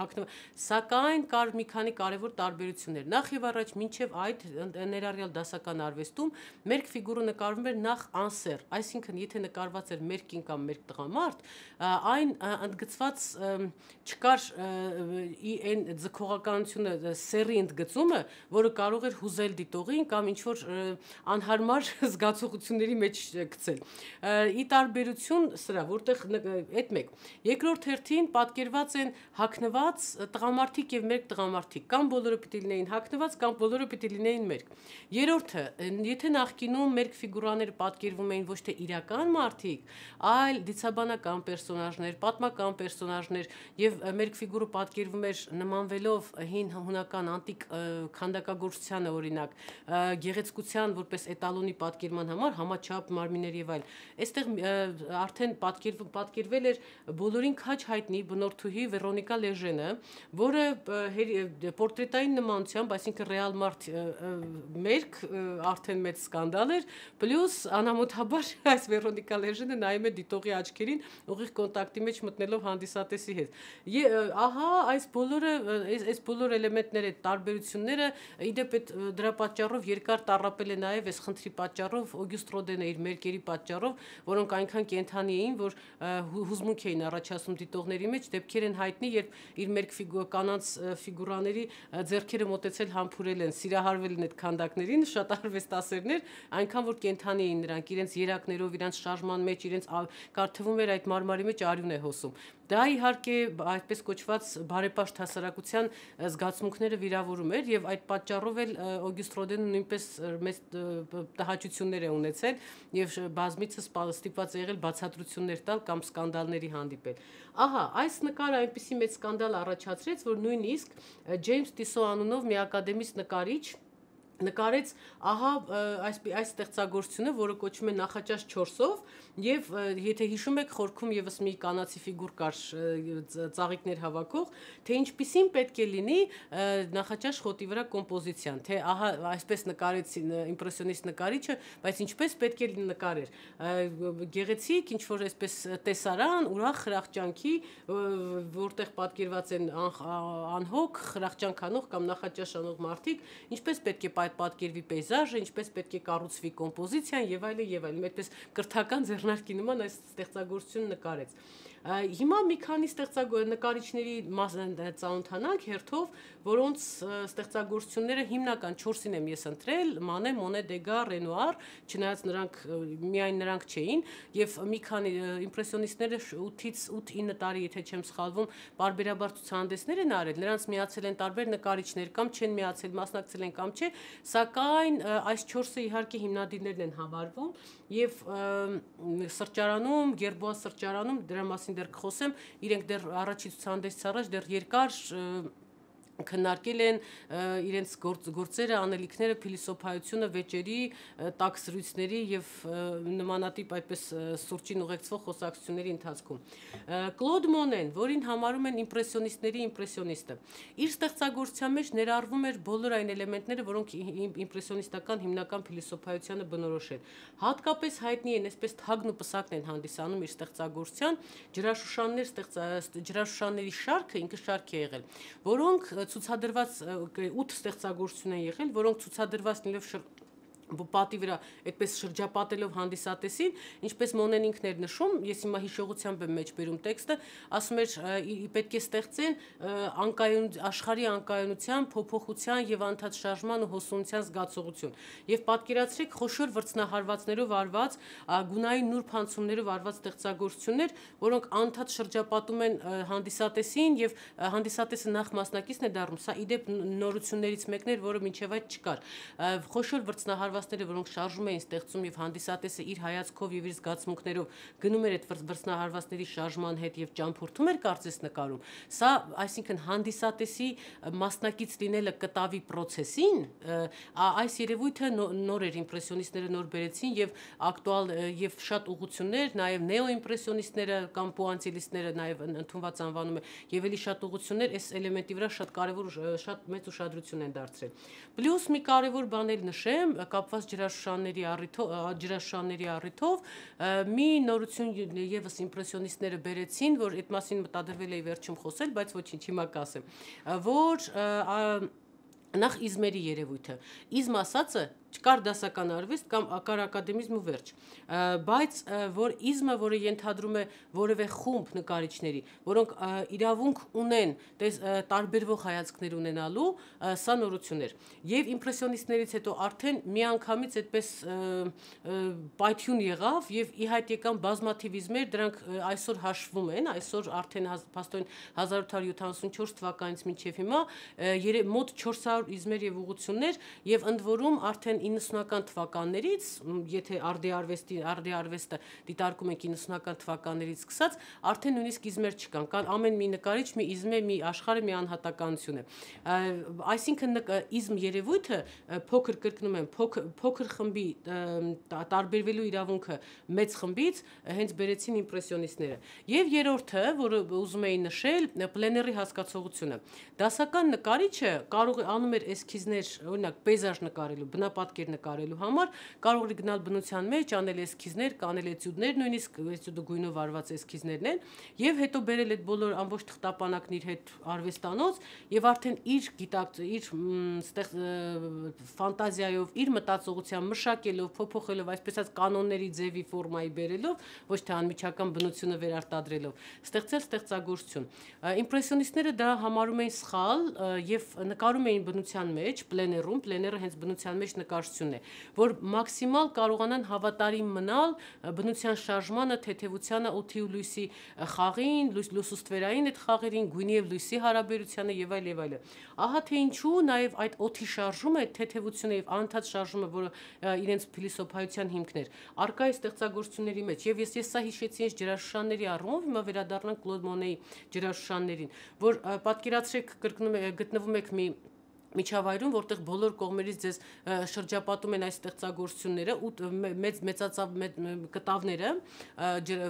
հակնվ։ Սակայն կար մի քանի կարևոր տարբերություններ։ Նախ եւ առաջ մինչեւ այդ ներառյալ դասական արվեստում մերկ ֆիգուրը նկարվում էր նախ անսեռ, այսինքն եթե նկարված էր մերկին կամ մերկ էր տղամարդ, այն ընդգծված չկար այն ձգողականությունը, սերի ընդգծումը, որը կարող էր հուզել դիտողին կամ ինչ որ անհարմար զգացողությունների մեջ գցել։ Ի տարբերություն սրա, որտեղ այդ մեկ։ Երկրորդ հերթին պատկերված են հակնված տղամարդիկ եւ մերկ տղամարդիկ, կամ բոլորը պիտի լինեին հակնված, կամ բոլորը պիտի լինեին մերկ։ Երրորդը, եթե նախկինում մերկ ֆիգուրաները պատկերվում էին ոչ թե իրական մարդիկ, այլ դիցաբանական պերսոնաժներ, պատմական պերսոնաժներ եւ Մերկ ֆիգուրը պատկերվում էր նմանվելով հին հունական անտիկ քանդակագործությանը օրինակ, գեղեցկության որպես էտալոնի պատկերման համար համաչափ մարմիններ եւ այլ։ Այստեղ արդեն պատկերվ, պատկերվել էր բոլորին քաչ հայտնի բնորդուհի Վերոնիկա Լեժենը, որը պորտրետային նմանությամբ, այսինքն ռեալ մարդ մերկ արդեն մեծ սկանդալ էր, պլյուս անամոթաբար այս Վերոնիկա Լեժենը նայում է դիտողի աչքերին ուղիղ կոնտակտի մեջ մտնելով հանդիսատեսի հետ։ Ահա այս բոլորը այս բոլոր էլեմենտները, տարբերությունները իդեպ դրա պատճառով երկար տարապել է նաև այս խնդրի պատճառով Օգյուստ Ռոդենը իր մերկերի պատճառով, որոնք այնքան կենթանի էին, որ հուզմունք էին առաջացում դիտողների մեջ, դեպքեր են հայտնի, երբ իր մերկ կանանց ֆիգուրաների ձեռքերը մոտեցել համբուրել են, սիրահարվել են այդ քանդակներին, շատ արվեստասերներ, այնքան որ կենթանի էին նրանք իրենց երակներով, իրենց շարժման մեջ, իրենց կար շատ թվում էր այդ մարմարի մեջ արյուն է հոսում։ Դա իհարկե այդպես կոչված բարեպաշտ հասարակության զգացմունքները վիրավորում էր եւ այդ պատճառով էլ Օգյուստ Ռոդենը նույնպես մեծ տհաճություններ է ունեցել եւ բազմիցս ստիպված եղել բացատրություններ տալ կամ սկանդալների հանդիպել։ Ահա, այս նկարը այնպիսի մեծ սկանդալ առաջացրեց, որ նույնիսկ Ջեյմս Տիսո անունով մի ակադեմիստ նկարիչ նկարեց ահա այս այս ստեղծագործությունը, որը կոչվում է նախաճաշ 4-ով եւ եթե հիշում եք խորքում եւս մի կանացի ֆիգուր կար ծաղիկներ հավաքող, թե ինչպիսին պետք է լինի նախաճաշ խոտի վրա կոմպոզիցիան, թե ահա այսպես նկարեց իմպրեսիոնիստ նկարիչը, բայց ինչպես պետք է նկարեր։ Գեղեցիկ, ինչ որ այսպես տեսարան, ուրախ խրախճանքի, որտեղ պատկերված են անհոգ, խրախճանքանող կամ նախաճաշանող մարդիկ, ինչպես պետք է պայ այդ պատկերվի պեյզաժը, ինչպես պետք է կառուցվի կոմպոզիցիան եւ այլն եւ այլն։ Այդպես կրթական ձեռնարկի նման այս ստեղծագործությունը նկարեց։ Հիմա մի քանի ստեղծագործների մասն ծանոթանանք հերթով, որոնց ստեղծագործությունները հիմնական 4-ին եմ ես ընտրել՝ Մանե, Մոնե, Դեգա, Ռենուար, չնայած նրանք միայն նրանք չէին եւ մի քանի իմպրեսիոնիստները 8-ից 8-9 տարի, եթե չեմ սխալվում, բարբերաբար ցուցահանդեսներ են արել, նրանց միացել են տարբեր նկարիչներ կամ չեն միացել, մասնակցել են կամ չէ, սակայն այս 4-ը իհարկե հիմնադիրներն են համարվում եւ սրճարանում, Գերբուա սրճարանում դրա մասին դեռ կխոսեմ, իրենք դեռ առաջի ցուցահանդեսից առաջ դեռ երկար քննարկել են իրենց գործ, գործերը, անելիքները, փիլիսոփայությունը, վեճերի, տաքսրույցների եւ նմանատիպ այդպես սուրճին ուղեկցվող խոսակցությունների ընթացքում։ Կլոդ Մոնեն, որին համարում են իմպրեսիոնիստների իմպրեսիոնիստը, իր ստեղծագործության մեջ ներառվում էր բոլոր այն էլեմենտները, որոնք իմպրեսիոնիստական հիմնական փիլիսոփայությանը բնորոշ են։ Հատկապես հայտնի են այսպես թագն ու պսակն են հանդիսանում իր ստեղծագործության ջրաշուշաններ ստեղծ ջրաշուշանների շարքը ինքը շարք է եղել, որոնք ցուցադրված 8 ստեղծագործություն են եղել, որոնք ցուցադրված լինելով պատի վրա այդպես շրջապատելով հանդիսատեսին, ինչպես Մոնեն ինքն էր նշում, ես հիմա հիշողությամբ եմ մեջբերում տեքստը, ասում էր պետք է ստեղծեն անկայուն աշխարհի անկայունության, փոփոխության եւ անդադ շարժման ու հոսունության զգացողություն։ Եվ պատկերացրեք խոշոր վրցնահարվածներով արված գունային նուրբ հանցումներով արված ստեղծագործություններ, որոնք անդադ շրջապատում են հանդիսատեսին եւ հանդիսատեսը նախ մասնակիցն է դառնում։ Սա իդեպ նորություններից մեկն էր, որը ոչ միայն այդ չկար։ Խոշոր վրցնահարված պատրաստները, որոնք շարժում էին ստեղծում եւ հանդիսատեսը իր հայացքով եւ իր զգացմունքներով գնում էր այդ վրսնահարվածների շարժման հետ եւ ճամփորդում էր կարծես նկարում։ Սա, այսինքն հանդիսատեսի մասնակից լինելը կտավի process-ին, այս երևույթը նոր էր իմպրեսիոնիստները նոր բերեցին եւ ակտուալ եւ շատ ուղություններ, նաեւ նեոիմպրեսիոնիստները կամ պուանցիլիստները նաեւ ընդունված անվանում է եւ ելի շատ ուղություններ այս էլեմենտի վրա շատ կարեւոր շատ մեծ ուշադրություն են դարձրել։ Պլյուս մի կարեւոր բան էլ նշեմ, կապ կապված ջրաշշաների առիթով ջրաշշաների առիթով մի նորություն եւս իմպրեսիոնիստները բերեցին, որ այդ մասին մտադրվել էի վերջում խոսել, բայց ոչինչ հիմա կասեմ, որ նախ իզմերի երևույթը։ Իզմ ասածը չկար դասական արվեստ կամ ակար ակադեմիզմ ու վերջ բայց որ իզմը որը ենթադրում է որևէ խումբ նկարիչների որոնք իրավունք ունեն տես տարբերվող հայացքներ ունենալու սա նորություններ եւ իմպրեսիոնիստներից հետո արդեն միանգամից այդպես պայթյուն եղավ եւ ի հայտ եկան բազմաթիվիզմեր դրանք այսօր հաշվում են այսօր արդեն փաստորեն 1874 թվականից մինչեւ հիմա մոտ 400 իզմեր եւ ուղություններ եւ ընդ որում արդեն են 90-ական թվականներից, եթե արդիարվեստի արդիարվեստը դիտարկում ենք 90-ական թվականներից սկսած, արդեն նույնիսկ իզմեր չկան, կան ամեն մի նկարիչ մի իզմ է, մի աշխարհը մի անհատականություն է։ Այսինքն իզմ երևույթը փոքր կրկնում են, փոքր փոքր խմբի տարբերվելու իրավունքը մեծ խմբից հենց բերեցին իմպրեսիոնիստները։ Եվ երրորդը, որը ուզում էին նշել, պլեների հասկացողությունը։ Դասական նկարիչը կարող է անում էր էսքիզներ, օրինակ, պեյզաժ նկարելու, բնապատ պատկեր նկարելու համար, կարող է գնալ բնության մեջ, անել էսքիզներ, կանել էտյուդներ, նույնիսկ էտյուդը գույնով արված էսքիզներն են, եւ հետո բերել այդ բոլոր ամբողջ թղթապանակն իր հետ արվեստանոց եւ արդեն իր գիտակ իր ստեղ ֆանտազիայով, իր մտածողությամբ մշակելով, փոփոխելով, այսպես ասած կանոնների ձևի ֆորմայի բերելով, ոչ թե անմիջական բնությունը վերարտադրելով, ստեղծել ստեղծագործություն։ Իմպրեսիոնիստները դա համարում էին սխալ եւ նկարում էին բնության մեջ, պլեներում, պլեները հենց բնության մեջ նկար պարտավորականությունն է, որ մաքսիմալ կարողանան հավատարիմ մնալ բնության շարժմանը, թեթևությանը, օթի ու լույսի խաղին, լուսուստվերային այդ խաղերին, գույնի եւ լույսի հարաբերությանը եւ այլ եւ այլը։ Ահա թե ինչու նաեւ այդ օթի շարժումը, այդ թեթևությունը եւ անընդհատ շարժումը, որը իրենց փիլիսոփայության հիմքն էր, արկա է ստեղծագործությունների մեջ եւ ես ես սա հիշեցի ինձ ջրաշուշանների առումով, հիմա վերադառնանք Կլոդ Մոնեի ջրաշուշաններին, որ պատկերացրեք կրկնում գտնվում եք մի միջավայրում, որտեղ բոլոր կողմերից ձեզ շրջապատում են այս ստեղծագործությունները ու մեծ մեծացավ կտավները,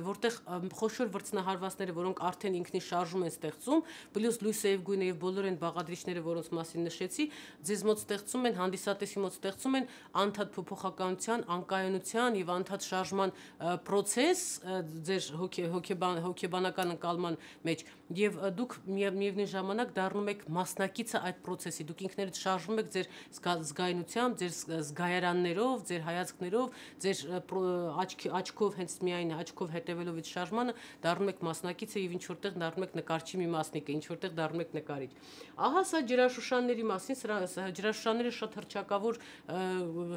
որտեղ խոշոր վրցնահարվածները, որոնք արդեն ինքնին շարժում են ստեղծում, պլյուս Լույսեև գույնը եւ բոլոր այն բաղադրիչները, որոնց մասին նշեցի, ձեզ մոտ ստեղծում են, հանդիսատեսի մոտ ստեղծում են անդադ փոփոխականության, անկայունության եւ անդադ շարժման process ձեր հոգեբանական ընկալման մեջ եւ դուք միևնույն ժամանակ դառնում եք մասնակիցը այդ process-ի։ Դուք ինքներդ շարժվում եք ձեր զգայունությամբ, ձեր զգայարաններով, ձեր հայացքներով, ձեր աչքի աչքով հենց միայն աչքով հետևելով այդ շարժմանը դառնում եք մասնակիցը եւ ինչ որտեղ դառնում եք նկարչի մի մասնիկը, ինչ որտեղ դառնում եք նկարիչ։ Ահա սա ջրաշուշանների մասին, ջրաշուշանները շատ հրճակավոր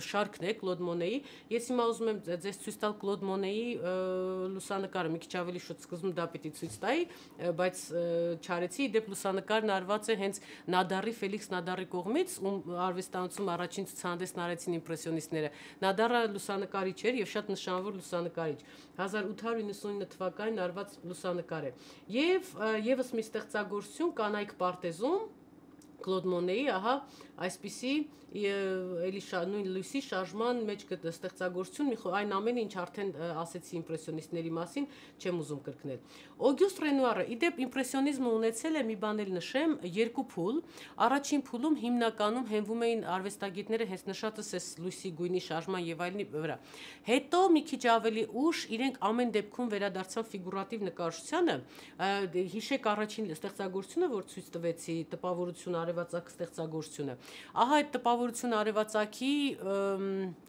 շարքն է Կլոդ Մոնեի։ Ես հիմա ուզում եմ ձեզ ցույց տալ Կլոդ Մոնեի լուսանկարը, մի քիչ ավելի շուտ սկզբում դա պիտի ցույց տայի, բայց չարեցի, դեպ լուսանկարն արված է հենց Նադարի Ֆելիքս Նադարի կողմից, ում արվեստանոցում առաջին ցուցահանդեսն արեցին իմպրեսիոնիստները։ Նադարը լուսանկարիչ էր եւ շատ նշանավոր լուսանկարիչ։ 1899 թվականին արված լուսանկար է։ Եվ եւս մի ստեղծագործություն կանայք պարտեզում Կլոդ Մոնեի, ահա, այսպիսի էլի նույն լույսի շարժման մեջ ստեղծագործություն մի այն ամենը ինչ արդեն ասեցի իմպրեսիոնիստների մասին, չեմ ուզում կրկնել։ Օգյուս Ռենուարը, իդեպ իմպրեսիոնիզմը ունեցել է մի բան էլ նշեմ, երկու փուլ։ Առաջին փուլում հիմնականում հենվում էին արվեստագետները հենց նշածս էս լույսի գույնի շարժման եւ այլնի վրա։ Հետո մի քիչ ավելի ուշ իրենք ամեն դեպքում վերադարձան ֆիգուրատիվ նկարչությանը։ դե, Հիշեք առաջին ստեղծագործությունը, որ ցույց տվեցի տպավորություն արել արևածագ ստեղծագործությունը։ Ահա այդ տպավորությունը արևածագի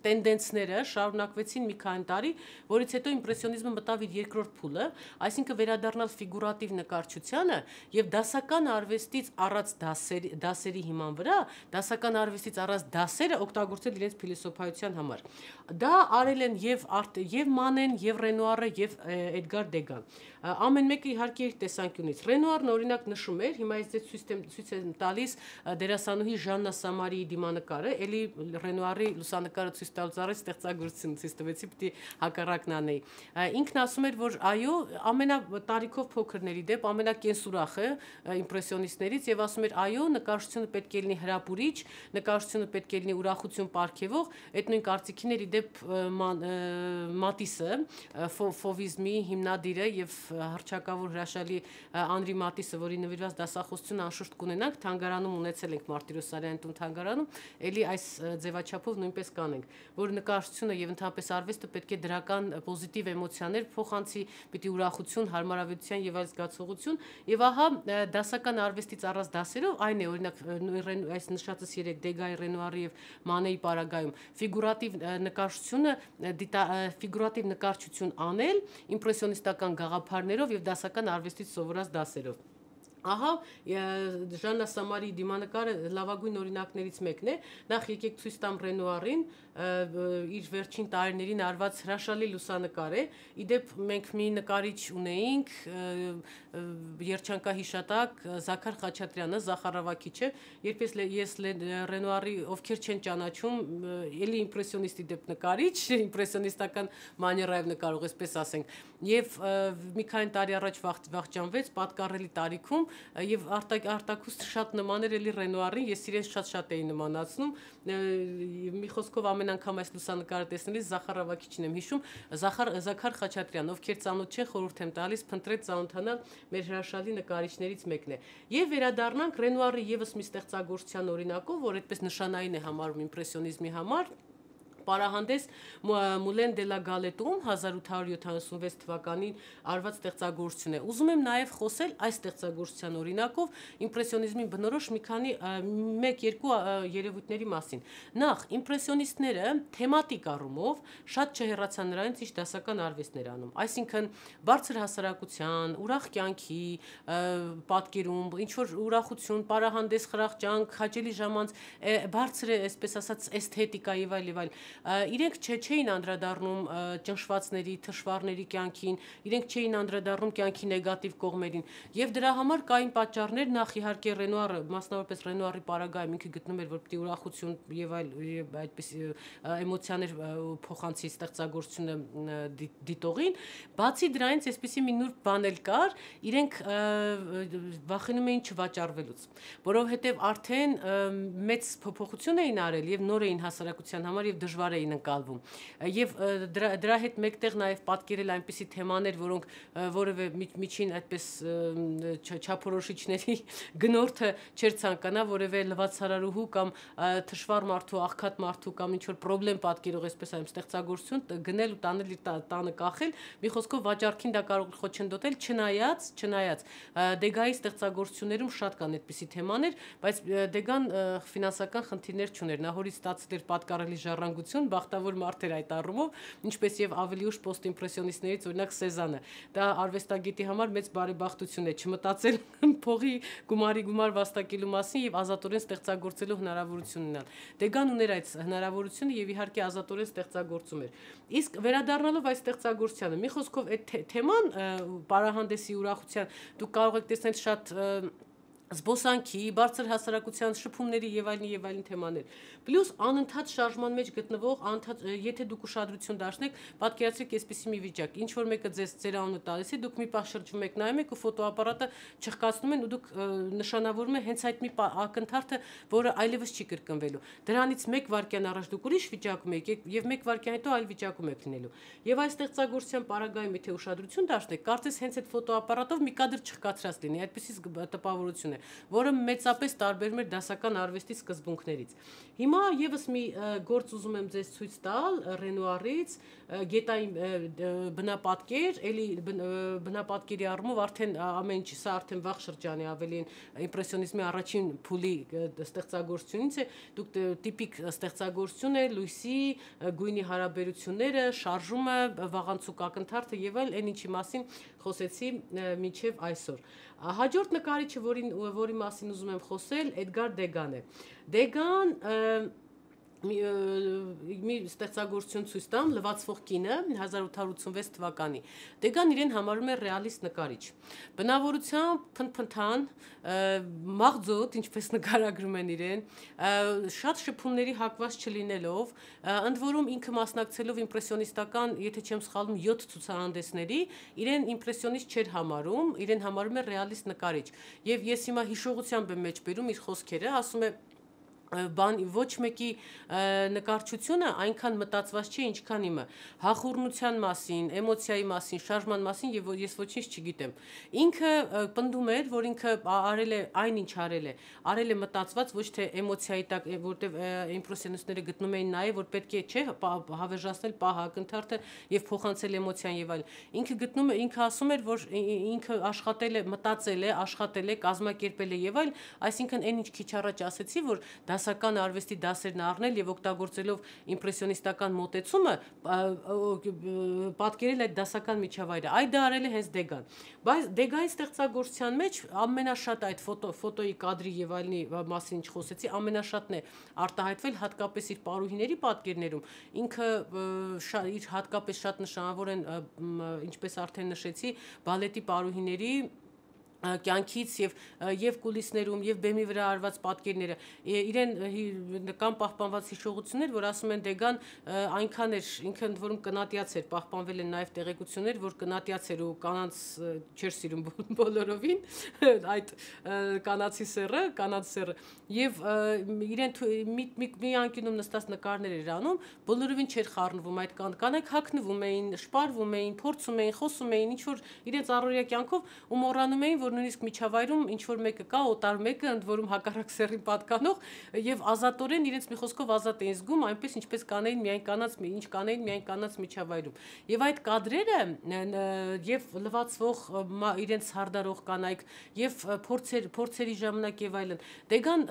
տենդենսները շարունակվեցին մի քանի տարի, որից հետո իմպրեսիոնիզմը մտավ իր երկրորդ փուլը, այսինքն վերադառնալ ֆիգուրատիվ նկարչությանը եւ դասական արվեստից առած դասերի դասերի հիման վրա դասական արվեստից առած դասերը օգտագործել իրենց փիլիսոփայության համար։ Դա արել են եւ արտ եւ Մանեն, եւ Ռենուարը, եւ Էդգար Դեգան։ Ամեն մեկը իհարկե իր տեսանկյունից։ Ռենուարն օրինակ նշում էր, հիմա ես ձեզ ցույց եմ ցույց եմ տալիս նույնպես դերասանուհի Ժաննա Սամարիի դիմանկարը, ելի Ռենուարի լուսանկարը ցույց տալուց առաջ ստեղծագործությունից տվեցի, պիտի հակառակն անեի։ Ինքն ասում էր, որ այո, ամենա տարիքով փոքրների դեպ ամենակենսուրախը իմպրեսիոնիստներից եւ ասում էր, այո, նկարչությունը պետք է լինի հրապուրիչ, նկարչությունը պետք է լինի ուրախություն ապարգևող, այդ նույն կարծիքին էր իդեպ Մատիսը, ֆովիզմի հիմնադիրը եւ հրճակավոր հրաշալի Անրի Մատիսը, որի նվիրված դասախոսություն անշուշտ կունենանք, թանգարան Երևանում ունեցել ենք Մարտիրոսարյան տուն-թանգարանում, ելի այս ձևաչափով նույնպես կանենք, որ նկարչությունը եւ ընդհանրապես արվեստը պետք է դրական պոզիտիվ էմոցիաներ փոխանցի, պիտի ուրախություն, հարմարավետության եւ այլ զգացողություն եւ ահա դասական արվեստից առած դասերով այն է օրինակ այս նշածս 3 Դեգայի Ռենուարի եւ Մանեի Պարագայում ֆիգուրատիվ նկարչությունը ֆիգուրատիվ նկարչություն անել իմպրեսիոնիստական գաղափարներով եւ դասական արվեստից սովորած դասերով Ահա Ժաննա Սամարի դիմանկարը լավագույն օրինակներից մեկն է։ Նախ եկեք ցույց տամ Ռենուարին, իր վերջին տարիներին արված հրաշալի լուսանկար է։ Իդեպ մենք մի նկարիչ ունեինք, երջանկահիշատակ Զաքար Խաչատրյանը, Զախարավակիչը, երբ ես ես Ռենուարի ովքեր չեն ճանաչում, ելի իմպրեսիոնիստի դեպ նկարիչ, իմպրեսիոնիստական մաներայով նկարող, այսպես ասենք։ Եվ մի քանի տարի առաջ վախճանվեց պատկառելի տարիքում եւ արտակ արտակուստ շատ նման էր ելի Ռենուարին, ես իրեն շատ-շատ էի նմանացնում մի խոսքով ամեն անգամ այս լուսանկարը տեսնելիս Զախար Ավակիչին եմ հիշում, Զախար Զաքար Խաչատրյան, ովքեր ծանոթ չեն, խորհուրդ եմ տալիս փնտրեց ծանոթանալ մեր հրաշալի նկարիչներից մեկն է։ Եվ վերադառնանք Ռենուարի եւս մի ստեղծագործության օրինակով, որ այդպես նշանային է համարվում իմպրեսիոնիզմի համար, Պարահանդես Մուլեն դե լա Գալետում 1876 թվականին արված ստեղծագործություն է։ Ուզում եմ նաև խոսել այս ստեղծագործության օրինակով իմպրեսիոնիզմին բնորոշ մի քանի 1-2 երևույթների մասին։ Նախ իմպրեսիոնիստները թեմատիկ առումով շատ չհեռացան նրանից, ինչ դասական արվեստն էր անում։ Այսինքն բարձր հասարակության, ուրախ կյանքի պատկերում, ինչ որ ուրախություն, պարահանդես, խրախճանք, հաճելի ժամանց բարձր է, այսպես ասած, էսթետիկա եւ այլ եւ այլ իրենք չէ չէին անդրադառնում ճնշվածների, թշվառների կյանքին, իրենք չէին անդրադառնում կյանքի նեգատիվ կողմերին։ Եվ դրա համար կային պատճառներ նախ իհարկե Ռենուարը, մասնավորապես Ռենուարի պարագայում ինքը գտնում էր, որ պիտի ուրախություն եւ այլ այդպես էմոցիաներ փոխանցի ստեղծագործությունը դիտողին, բացի դրանից այսպեսի մի նուրբ բան էլ կար, իրենք վախենում էին չվաճառվելուց, որովհետեւ արդեն մեծ փոփոխություն էին արել եւ նոր էին հասարակության համար եւ դժվար դժվար էին ընկալվում։ Եվ դրա դրա հետ մեկտեղ նաև պատկերել այնպիսի թեմաներ, որոնք որևէ միջին այդպես չափորոշիչների գնորդը չեր ցանկանա որևէ լվացարարուհու կամ թշվառ մարդու, աղքատ մարդու կամ ինչ որ խնդրեմ պատկերող այսպես այն ստեղծագործություն գնել ու տանել իր տանը կախել, մի խոսքով վաճառքին դա կարող խոչընդոտել, չնայած, չնայած Դեգայի ստեղծագործություններում շատ կան այդպիսի թեմաներ, բայց Դեգան ֆինանսական խնդիրներ չուներ, նա հորից ստացել էր պատկառելի ժառանգություն բնավորություն, բախտավոր մարդ էր այդ առումով, ինչպես եւ ավելի ուշ պոստիմպրեսիոնիստներից օրինակ Սեզանը։ Դա արվեստագետի համար մեծ բարեբախտություն է չմտածել փողի գումարի գումար վաստակելու մասին եւ ազատորեն ստեղծագործելու հնարավորություն ունենալ։ Դեգան ուներ այդ հնարավորությունը եւ իհարկե ազատորեն ստեղծագործում էր։ Իսկ վերադառնալով այս ստեղծագործությանը, մի խոսքով այդ թեման պարահանդեսի ուրախության դուք կարող եք տեսնել շատ և, զբոսանքի, բարձր հասարակության շփումների եւ այլն եւ այլն թեմաներ։ Պլյուս անընդհատ շարժման մեջ գտնվող, անընդհատ եթե դուք ուշադրություն դարձնեք, պատկերացրեք այսպիսի մի վիճակ, ինչ որ մեկը ձեզ ծեր անունը տալիս է, դուք մի պահ շրջում եք, նայում եք ու ֆոտոապարատը չխկացնում են ու դուք նշանավորում է հենց այդ մի ակնթարթը, որը այլևս չի կրկնվելու։ Դրանից 1 վայրկյան առաջ դուք ուրիշ վիճակում եք եւ 1 վայրկյան հետո այլ վիճակում եք լինելու։ Եվ այս ստեղծագործության պարագայում եթե ուշադրություն դարձնեք, կարծես հենց այդ ֆոտոապարատով մի կադր չխկացրած լինի, այդպեսի տպավորություն է որը մեծապես տարբերում էր դասական արվեստի սկզբունքներից։ Հիմա եւս մի գործ ուզում եմ ձեզ ցույց տալ Ռենուարից, գետային բնապատկեր, էլի բնապատկերի առումով արդեն ամեն ինչի սա արդեն վաղ շրջանի ավելին իմպրեսիոնիզմի առաջին փուլի ստեղծագործությունից է, դուք տիպիկ ստեղծագործություն է, լույսի, գույնի հարաբերությունները, շարժումը, վաղանցուկ ակնթարթը եւ այլ այն ինչի մասին խոսեցի մինչև այսօր։ Հաջորդ նկարիչը, որին որի մասին ուզում եմ խոսել, Էդգար Դեգան է։ Դեգան և, մի, մի ստեղծագործություն ցույց տամ լվացվող կինը 1886 թվականի։ Դեգան իրեն համարում է ռեալիստ նկարիչ։ Բնավորությամբ փնփնթան, մաղձոտ, ինչպես նկարագրում են իրեն, շատ շփումների հակված չլինելով, ընդ որում ինքը մասնակցելով իմպրեսիոնիստական, եթե չեմ սխալվում, 7 ցուցահանդեսների, իրեն իմպրեսիոնիստ չէր համարում, իրեն համարում է ռեալիստ նկարիչ։ Եվ ես հիմա հիշողությամբ եմ մեջ բերում իր խոսքերը, ասում է բան ոչ մեկի նկարչությունը այնքան մտածված չէ ինչքան իմը հախորնության մասին, էմոցիայի մասին, շարժման մասին եւ ես ոչինչ չգիտեմ։ Ինքը պնդում էր, որ ինքը արել է այն ինչ արել է, արել է մտածված ոչ թե էմոցիայի տակ, որտեվ իմպրեսիոնիստները գտնում էին նաեւ որ պետք է չէ հավերժացնել պահ ակնթարթը եւ փոխանցել էմոցիան եւ այլն։ Ինքը գտնում է, ինքը ասում էր, որ ինքը աշխատել է, մտածել է, աշխատել է, կազմակերպել է եւ այլ, այսինքն այն ինչ քիչ առաջ ասեցի, որ դա դասական արվեստի դասերն առնել եւ օգտագործելով իմպրեսիոնիստական մոտեցումը պատկերել այդ դասական միջավայրը։ Այդ դա արել է հենց Դեգան։ Բայց Դեգայի ստեղծագործության մեջ ամենաշատ այդ ֆոտո ֆոտոյի կադրի եւ այլնի մասին ինչ խոսեցի, ամենաշատն է արտահայտվել հատկապես իր պարուհիների պատկերներում։ Ինքը իր հատկապես շատ նշանավոր են ինչպես արդեն նշեցի, բալետի պարուհիների կյանքից եւ եւ կուլիսներում եւ բեմի վրա արված պատկերները իրեն նկան պահպանված հիշողություններ որ ասում են դեգան այնքան էր ինքը ընդ որում կնատյաց էր պահպանվել են նաեւ տեղեկություններ որ կնատյաց էր ու կանանց չէր սիրում բոլորովին այդ կանացի սերը կանաց սերը եւ իրեն մի մի, մի անկյունում նստած նկարներ էր անում բոլորովին չէր խառնվում այդ կան կանայք հակնվում էին շպարվում էին փորձում էին խոսում էին ինչ որ իրենց առօրյա կյանքով ու մոռանում էին որ որ նույնիսկ միջավայրում ինչ որ մեկը կա, օտար մեկը, ընդ որում հակառակ սեռին պատկանող եւ ազատորեն իրենց մի խոսքով ազատ էին զգում, այնպես ինչպես կանեին միայն կանած, ինչ կանեին միայն կանած միջավայրում։ Եվ այդ կադրերը եւ լվացվող իրենց հարդարող կանայք եւ փորձեր փորձերի ժամանակ եւ այլն։ Դեգան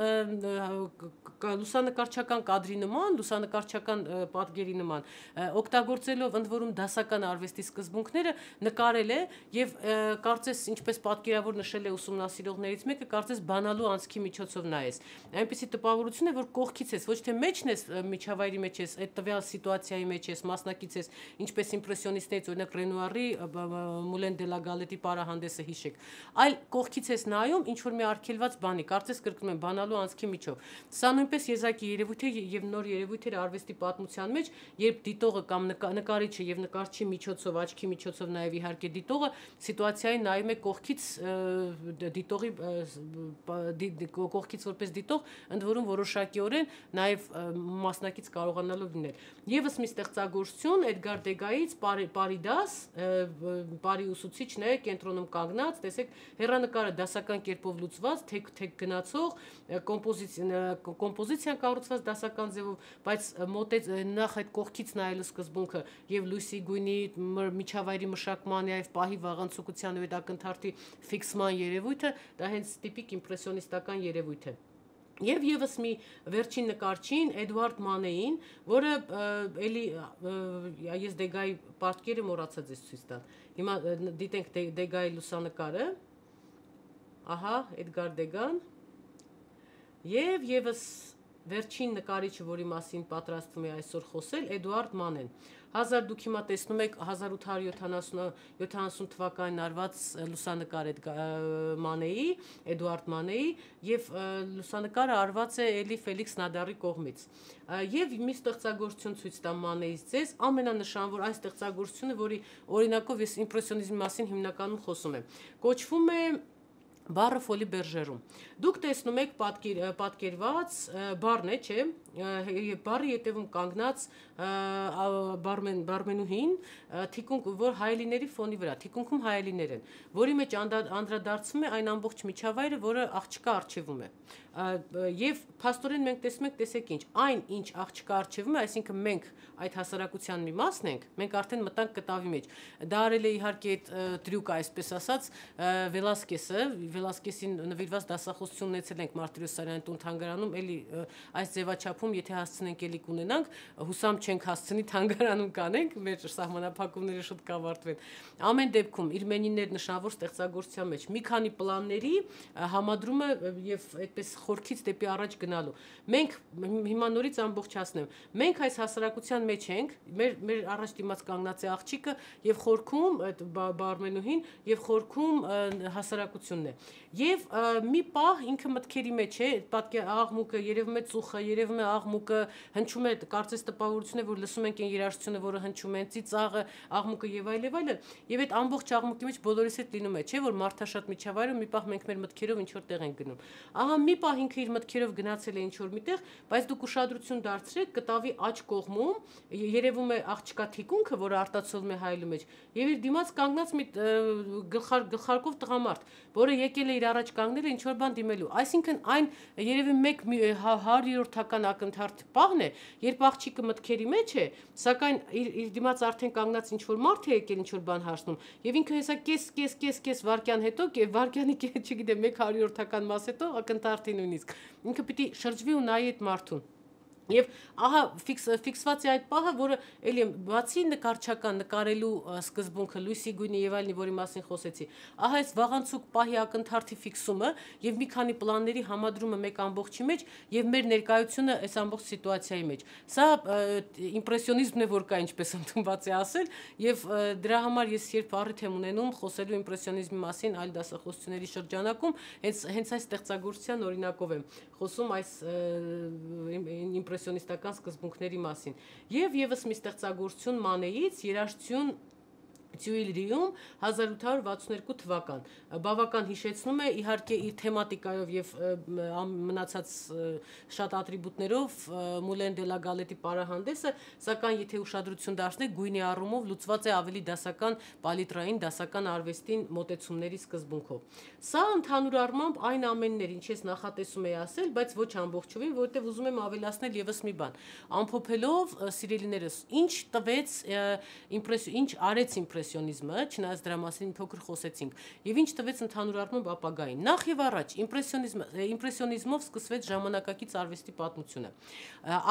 լուսանկարչական կադրի նման, լուսանկարչական պատկերի նման օգտագործելով ընդ որում դասական արվեստի սկզբունքները նկարել է եւ կարծես ինչպես պատկերավոր որ նշել է ուսումնասիրողներից մեկը, կարծես բանալու անցքի միջոցով նայես։ Այնպեսի տպավորություն է, որ կողքից ես, ոչ թե մեջն ես միջավայրի մեջ ես, այդ տվյալ սիտուացիայի մեջ ես, մասնակից ես, ինչպես իմպրեսիոնիստներից օրինակ Ռենուարի Մուլեն դե լա Գալետի պարահանդեսը հիշեք, այլ կողքից ես նայում ինչ որ մի արգելված բանի, կարծես կրկնում են բանալու անցքի միջով։ Սա նույնպես եզակի երևույթ է եւ նոր երևույթ էր արվեստի պատմության մեջ, երբ դիտողը կամ նկարիչը եւ նկարչի միջոցով, աչքի միջոցով նաեւ իհարկե դիտողը սիտուացիային նայում է կողքից դիտողի կողքից որպես դիտող ընդ որում որոշակիորեն նաև մասնակից կարողանալով լինել։ Եվս մի ստեղծագործություն Էդգար Դեգայից Պարիդաս Պարի ուսուցիչն է կենտրոնում կանգնած, տեսեք հերանեկարը դասական կերպով լուծված, թեք թեք գնացող կոմպոզիցիա կոմպոզիցիան կառուցված դասական ձևով, բայց մոտեց նախ այդ կողքից նայելու սկզբունքը եւ լույսի գույնի միջավայրի մշակման եւ պահի վաղանցուկության ու այդ ակնթարթի ֆիքս ֆիքսման երևույթը, դա հենց տիպիկ իմպրեսիոնիստական երևույթ է։ Եվ եւս մի վերջին նկարչին Էդվարդ Մանեին, որը էլի ես Դեգայի պարտկերը մոռացած ես ցույց տալ։ Հիմա դիտենք դե-, Դեգայի լուսանկարը։ Ահա Էդգար Դեգան։ Եվ եւս վերջին նկարիչը, որի մասին պատրաստվում է այսօր խոսել, Էդուարդ Մանեն։ 1000 դուք հիմա տեսնում եք 1870 թվականին արված լուսանկար այդ Մանեի, Էդուարդ Մանեի եւ լուսանկարը արված է Էլի Ֆելիքս Նադարի կողմից։ Եվ մի ստեղծագործություն ցույց տա Մանեից ձեզ ամենանշանավոր այն ստեղծագործությունը, որի օրինակով ես իմպրեսիոնիզմի մասին հիմնականում խոսում եմ։ Կոչվում է բառը ֆոլի բերժերում։ Դուք տեսնում եք պատկեր, պատկերված բառն է, չէ՞, եւ բառի հետևում կանգնած բարմեն բարմենուհին թիկունք որ հայելիների ֆոնի վրա, թիկունքում հայելիներ են, որի մեջ անդրադարձում է այն ամբողջ միջավայրը, որը աղջկա արխիվում է։ Եվ փաստորեն մենք տեսնում ենք, տեսեք ինչ, այն ինչ աղջկա արխիվում է, այսինքն մենք այդ հասարակության մի մասն ենք, մենք արդեն մտանք կտավի մեջ։ Դա արել է իհարկե այդ տրյուկը, այսպես ասած, Վելասկեսը, Վելասկեսին նվիրված դասախոսություն ունեցել ենք Մարտիրոսարյան տուն թանգարանում, էլի այս ձևաչափում եթե հասցնենք էլի կունենանք, հուսամ չենք հասցնի թանգարանում կանենք, մեր սահմանափակումները շուտ կավարտվեն։ Ամեն դեպքում Իրմենիներ նշավոր ստեղծագործության մեջ մի քանի պլանների համադրումը եւ այդպես խորքից դեպի առաջ գնալու։ Մենք հիմա նորից ամբողջացնեմ։ Մենք այս հասարակության մեջ ենք, մեր մեր առաջ դիմաց կանգնած է աղջիկը եւ խորքում այդ բարմենուհին եւ խորքում հասարակությունն է եւ մի պահ ինքը մտքերի մեջ է պատկե աղմուկը երևում է ծուխը երևում է աղմուկը հնչում է կարծես տպավորություն է որ լսում ենք այն երաժշտությունը որը հնչում են ծիծաղը աղմուկը եւ այլ եւ այլը եւ այդ ամբողջ աղմուկի մեջ բոլորիս հետ լինում է չէ որ մարդաշատ միջավայրը մի պահ մենք մեր մտքերով ինչ որ տեղ ենք գնում ահա մի պահ ինքը իր մտքերով գնացել է ինչ որ միտեղ բայց դուք ուշադրություն դարձրեք կտավի աջ կողմում երևում է աղջկա թիկունքը որը արտացոլում է հայելու մեջ եւ իր դիմաց կանգնած մի գլխար գլխարկով տղամարդ որը եկել է իր առաջ կանգնել ինչ որ բան դիմելու։ Այսինքն այն երևի 100-յորդական հա, ակնթարթ պահն է, երբ աղջիկը մտքերի մեջ է, սակայն իր իր դիմաց արդեն կանգնած ինչ որ մարդ է եկել ինչ որ բան հարցնում, եւ ինքը հեսա կես կես կես կես վարքյան հետո, եւ վարքյանի չգիտեմ 100-յորդական մաս հետո ակնթարթի նույնիսկ։ Ինքը պիտի շրջվի ու նայի այդ մարդուն։ Եվ ահա ֆիքս ֆիքսված է այդ պահը, որը էլի բացի նկարչական նկարելու սկզբունքը լույսի գույնի եւ այլն, որի մասին խոսեցի։ Ահա այս վաղանցուկ պահի ակնթարթի ֆիքսումը եւ մի քանի պլանների համադրումը մեկ ամբողջի մեջ եւ մեր ներկայությունը այս ամբողջ սիտուացիայի մեջ։ Սա իմպրեսիոնիզմն է, որ կա ինչպես ընդունված է ասել, եւ դրա համար ես երբ առիթ եմ ունենում խոսելու իմպրեսիոնիզմի մասին այլ դասախոսությունների շրջանակում, հենց հենց այս ստեղծագործության օրինակով եմ խոսում այս իմպրեսիոնիզմի իմպրեսիոնիստական սկզբունքների մասին։ Եվ եւս մի ստեղծագործություն Մանեից երաժշտություն Ձյուիլրիում 1862 թվական։ Բավական հիշեցնում է իհարկե իր թեմատիկայով եւ մնացած շատ ատրիբուտներով Մուլեն դե լա Գալետի պարահանդեսը, սակայն եթե ուշադրություն դարձնեք, գույնի առումով լուծված է ավելի դասական պալիտրային դասական արվեստին մոտեցումների սկզբունքով։ Սա ընդհանուր առմամբ այն ամեններ, ինչ ես նախատեսում էի ասել, բայց ոչ ամբողջովին, որտեղ ուզում եմ ավելացնել եւս մի բան։ Ամփոփելով սիրելիներս, ինչ տվեց, ինչ արեց իմպրես իմպրեսիոնիզմը, չնայած դրա մասին փոքր խոսեցինք, եւ ինչ տվեց ընդհանուր առմամբ ապագային։ Նախ եւ առաջ իմպրեսիոնիզմը իմպրեսիոնիզմով սկսվեց ժամանակակից արվեստի պատմությունը։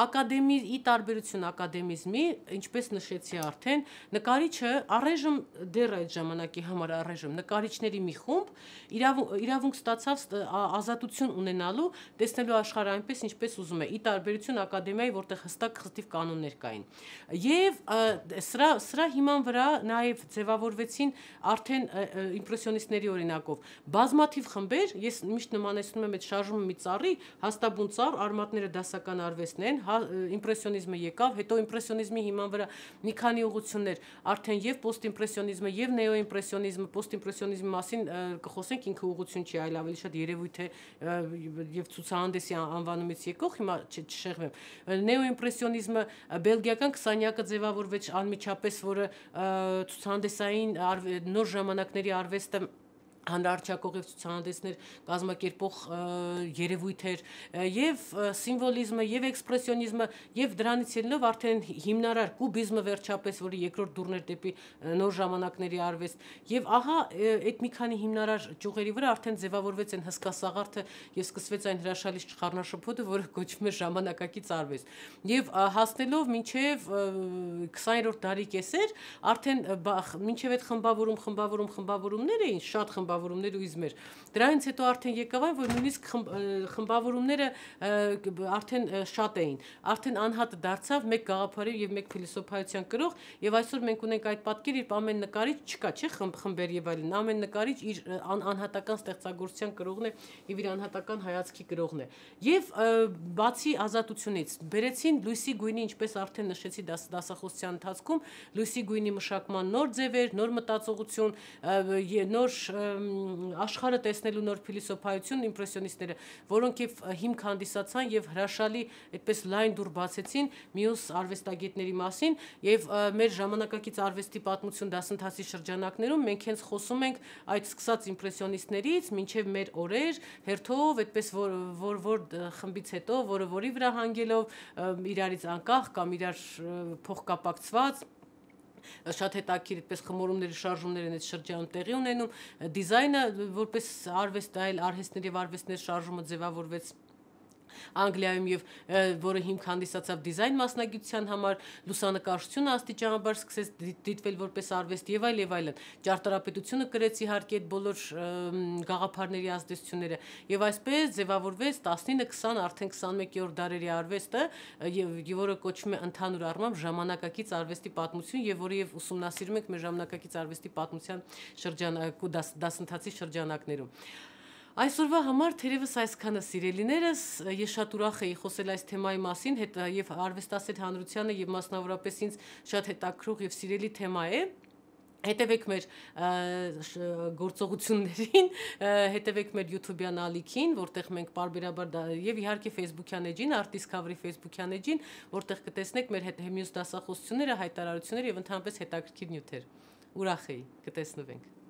Ակադեմի ի տարբերություն ակադեմիզմի, ինչպես նշեցի արդեն, նկարիչը առայժմ դեռ այդ ժամանակի համար առայժմ նկարիչների մի խումբ իրավունք ստացավ ազատություն ունենալու, տեսնելու աշխարհը այնպես ինչպես ուզում է, ի տարբերություն ակադեմիայի, որտեղ հստակ խստիվ կանոններ կային։ Եվ սրա սրա հիման վրա նաև ձևավորվեցին արդեն իմպրեսիոնիստների օրինակով։ Բազմաթիվ խմբեր, ես միշտ նմանեցնում եմ այդ շարժումը մի ծառի, հաստաբուն ծառ, արմատները դասական արվեստն են, հա, իմպրեսիոնիզմը եկավ, հետո իմպրեսիոնիզմի հիման վրա մի քանի ուղություններ, արդեն եւ պոստիմպրեսիոնիզմը եւ նեոիմպրեսիոնիզմը, պոստիմպրեսիոնիզմի մասին կխոսենք ինքը ուղություն չի, այլ ավելի շատ երևույթ է եւ ցուցահանդեսի անվանումից եկող, հիմա չշեղվեմ։ Նեոիմպրեսիոնիզմը բելգիական 20-յակը ձևավորվեց անմիջապես, որը ցուցահանդես հանդեսային նոր ժամանակների արվեստը հանրարչակողև ցուցահանդեսներ կազմակերպող երևույթ էր եւ սիմվոլիզմը եւ էքսպրեսիոնիզմը եւ դրանից ելնելով արդեն հիմնարար կուբիզմը վերջապես որը երկրորդ դուրն էր դեպի նոր ժամանակների արվեստ եւ ահա այդ մի քանի հիմնարար ճյուղերի վրա արդեն ձևավորվեց այն հսկա սաղարթը եւ սկսվեց այն հրաշալի չխառնաշփոթը որը կոչվում է ժամանակակից արվեստ եւ հասնելով մինչեւ 20-րդ դարի կեսեր արդեն մինչեւ այդ խմբավորում խմբավորում խմբավորումներ էին շատ խմբ խմբավորումներ ու իզմեր։ Դրանից հետո արդեն եկավ այն, որ նույնիսկ խմբավորումները արդեն շատ էին։ Արդեն անհատը դարձավ մեկ գաղափարի եւ մեկ փիլիսոփայության կրող եւ այսօր մենք ունենք այդ պատկերը, երբ ամեն նկարիչ չկա, չէ՞, խմբ խմբեր եւ այլն։ Ամեն նկարիչ իր անհատական ստեղծագործության կրողն է եւ իր անհատական հայացքի կրողն է։ Եվ բացի ազատությունից բերեցին լույսի գույնի, ինչպես արդեն նշեցի դասախոսության ընթացքում, լույսի գույնի մշակման նոր ձևեր, նոր մտածողություն, նոր աշխարհը տեսնելու նոր փիլիսոփայություն իմպրեսիոնիստները, որոնք եւ հիմք հանդիսացան եւ հրաշալի այդպես լայն դուր բացեցին մյուս արվեստագետների մասին եւ մեր ժամանակակից արվեստի պատմություն դասընթացի շրջանակներում մենք հենց խոսում ենք այդ սկսած իմպրեսիոնիստներից մինչև մեր օրեր հերթով այդպես որ որ որ խմբից հետո որը որի վրա հանգելով իրարից անկախ կամ իրար փոխկապակցված շատ հետաքրքիր պես խմորումների շարժումներ են այդ շրջանում տեղի ունենում դիզայնը որպես արվեստ այլ արհեստներ եւ արվեստներ շարժումը ձևավորվեց Անգլիայում եւ որը հիմք հանդիսացավ դիզայն մասնագիտության համար, լուսանկարչությունը աստիճանաբար սկսեց դիտվել որպես արվեստ եւ այլ եւ այլն։ Ճարտարապետությունը կրեց իհարկե այդ բոլոր գաղափարների ազդեցությունները եւ այսպես ձևավորվեց 19-20 արդեն 21-րդ դարերի արվեստը եւ որը կոչվում է ընդհանուր առմամբ ժամանակակից արվեստի պատմություն եւ որը եւ ուսումնասիրում ենք մեր ժամանակակից արվեստի պատմության շրջան դասընթացի շրջանակներում։ Այսօրվա համար թերևս այսքանը սիրելիներս, ես շատ ուրախ էի խոսել այս թեմայի մասին, հետ եւ արվեստասեր հանրությանը եւ մասնավորապես ինձ շատ հետաքրող եւ սիրելի թեմա է։ Հետևեք մեր գործողություններին, հետևեք մեր YouTube-յան ալիքին, որտեղ մենք բարբերաբար եւ իհարկե Facebook-յան էջին, Artist Cover-ի Facebook-յան էջին, որտեղ կտեսնեք մեր հետ մյուս դասախոսությունները, հայտարարությունները եւ ընդհանրապես հետաքրքիր նյութեր։ Ուրախ էի, կտեսնվենք։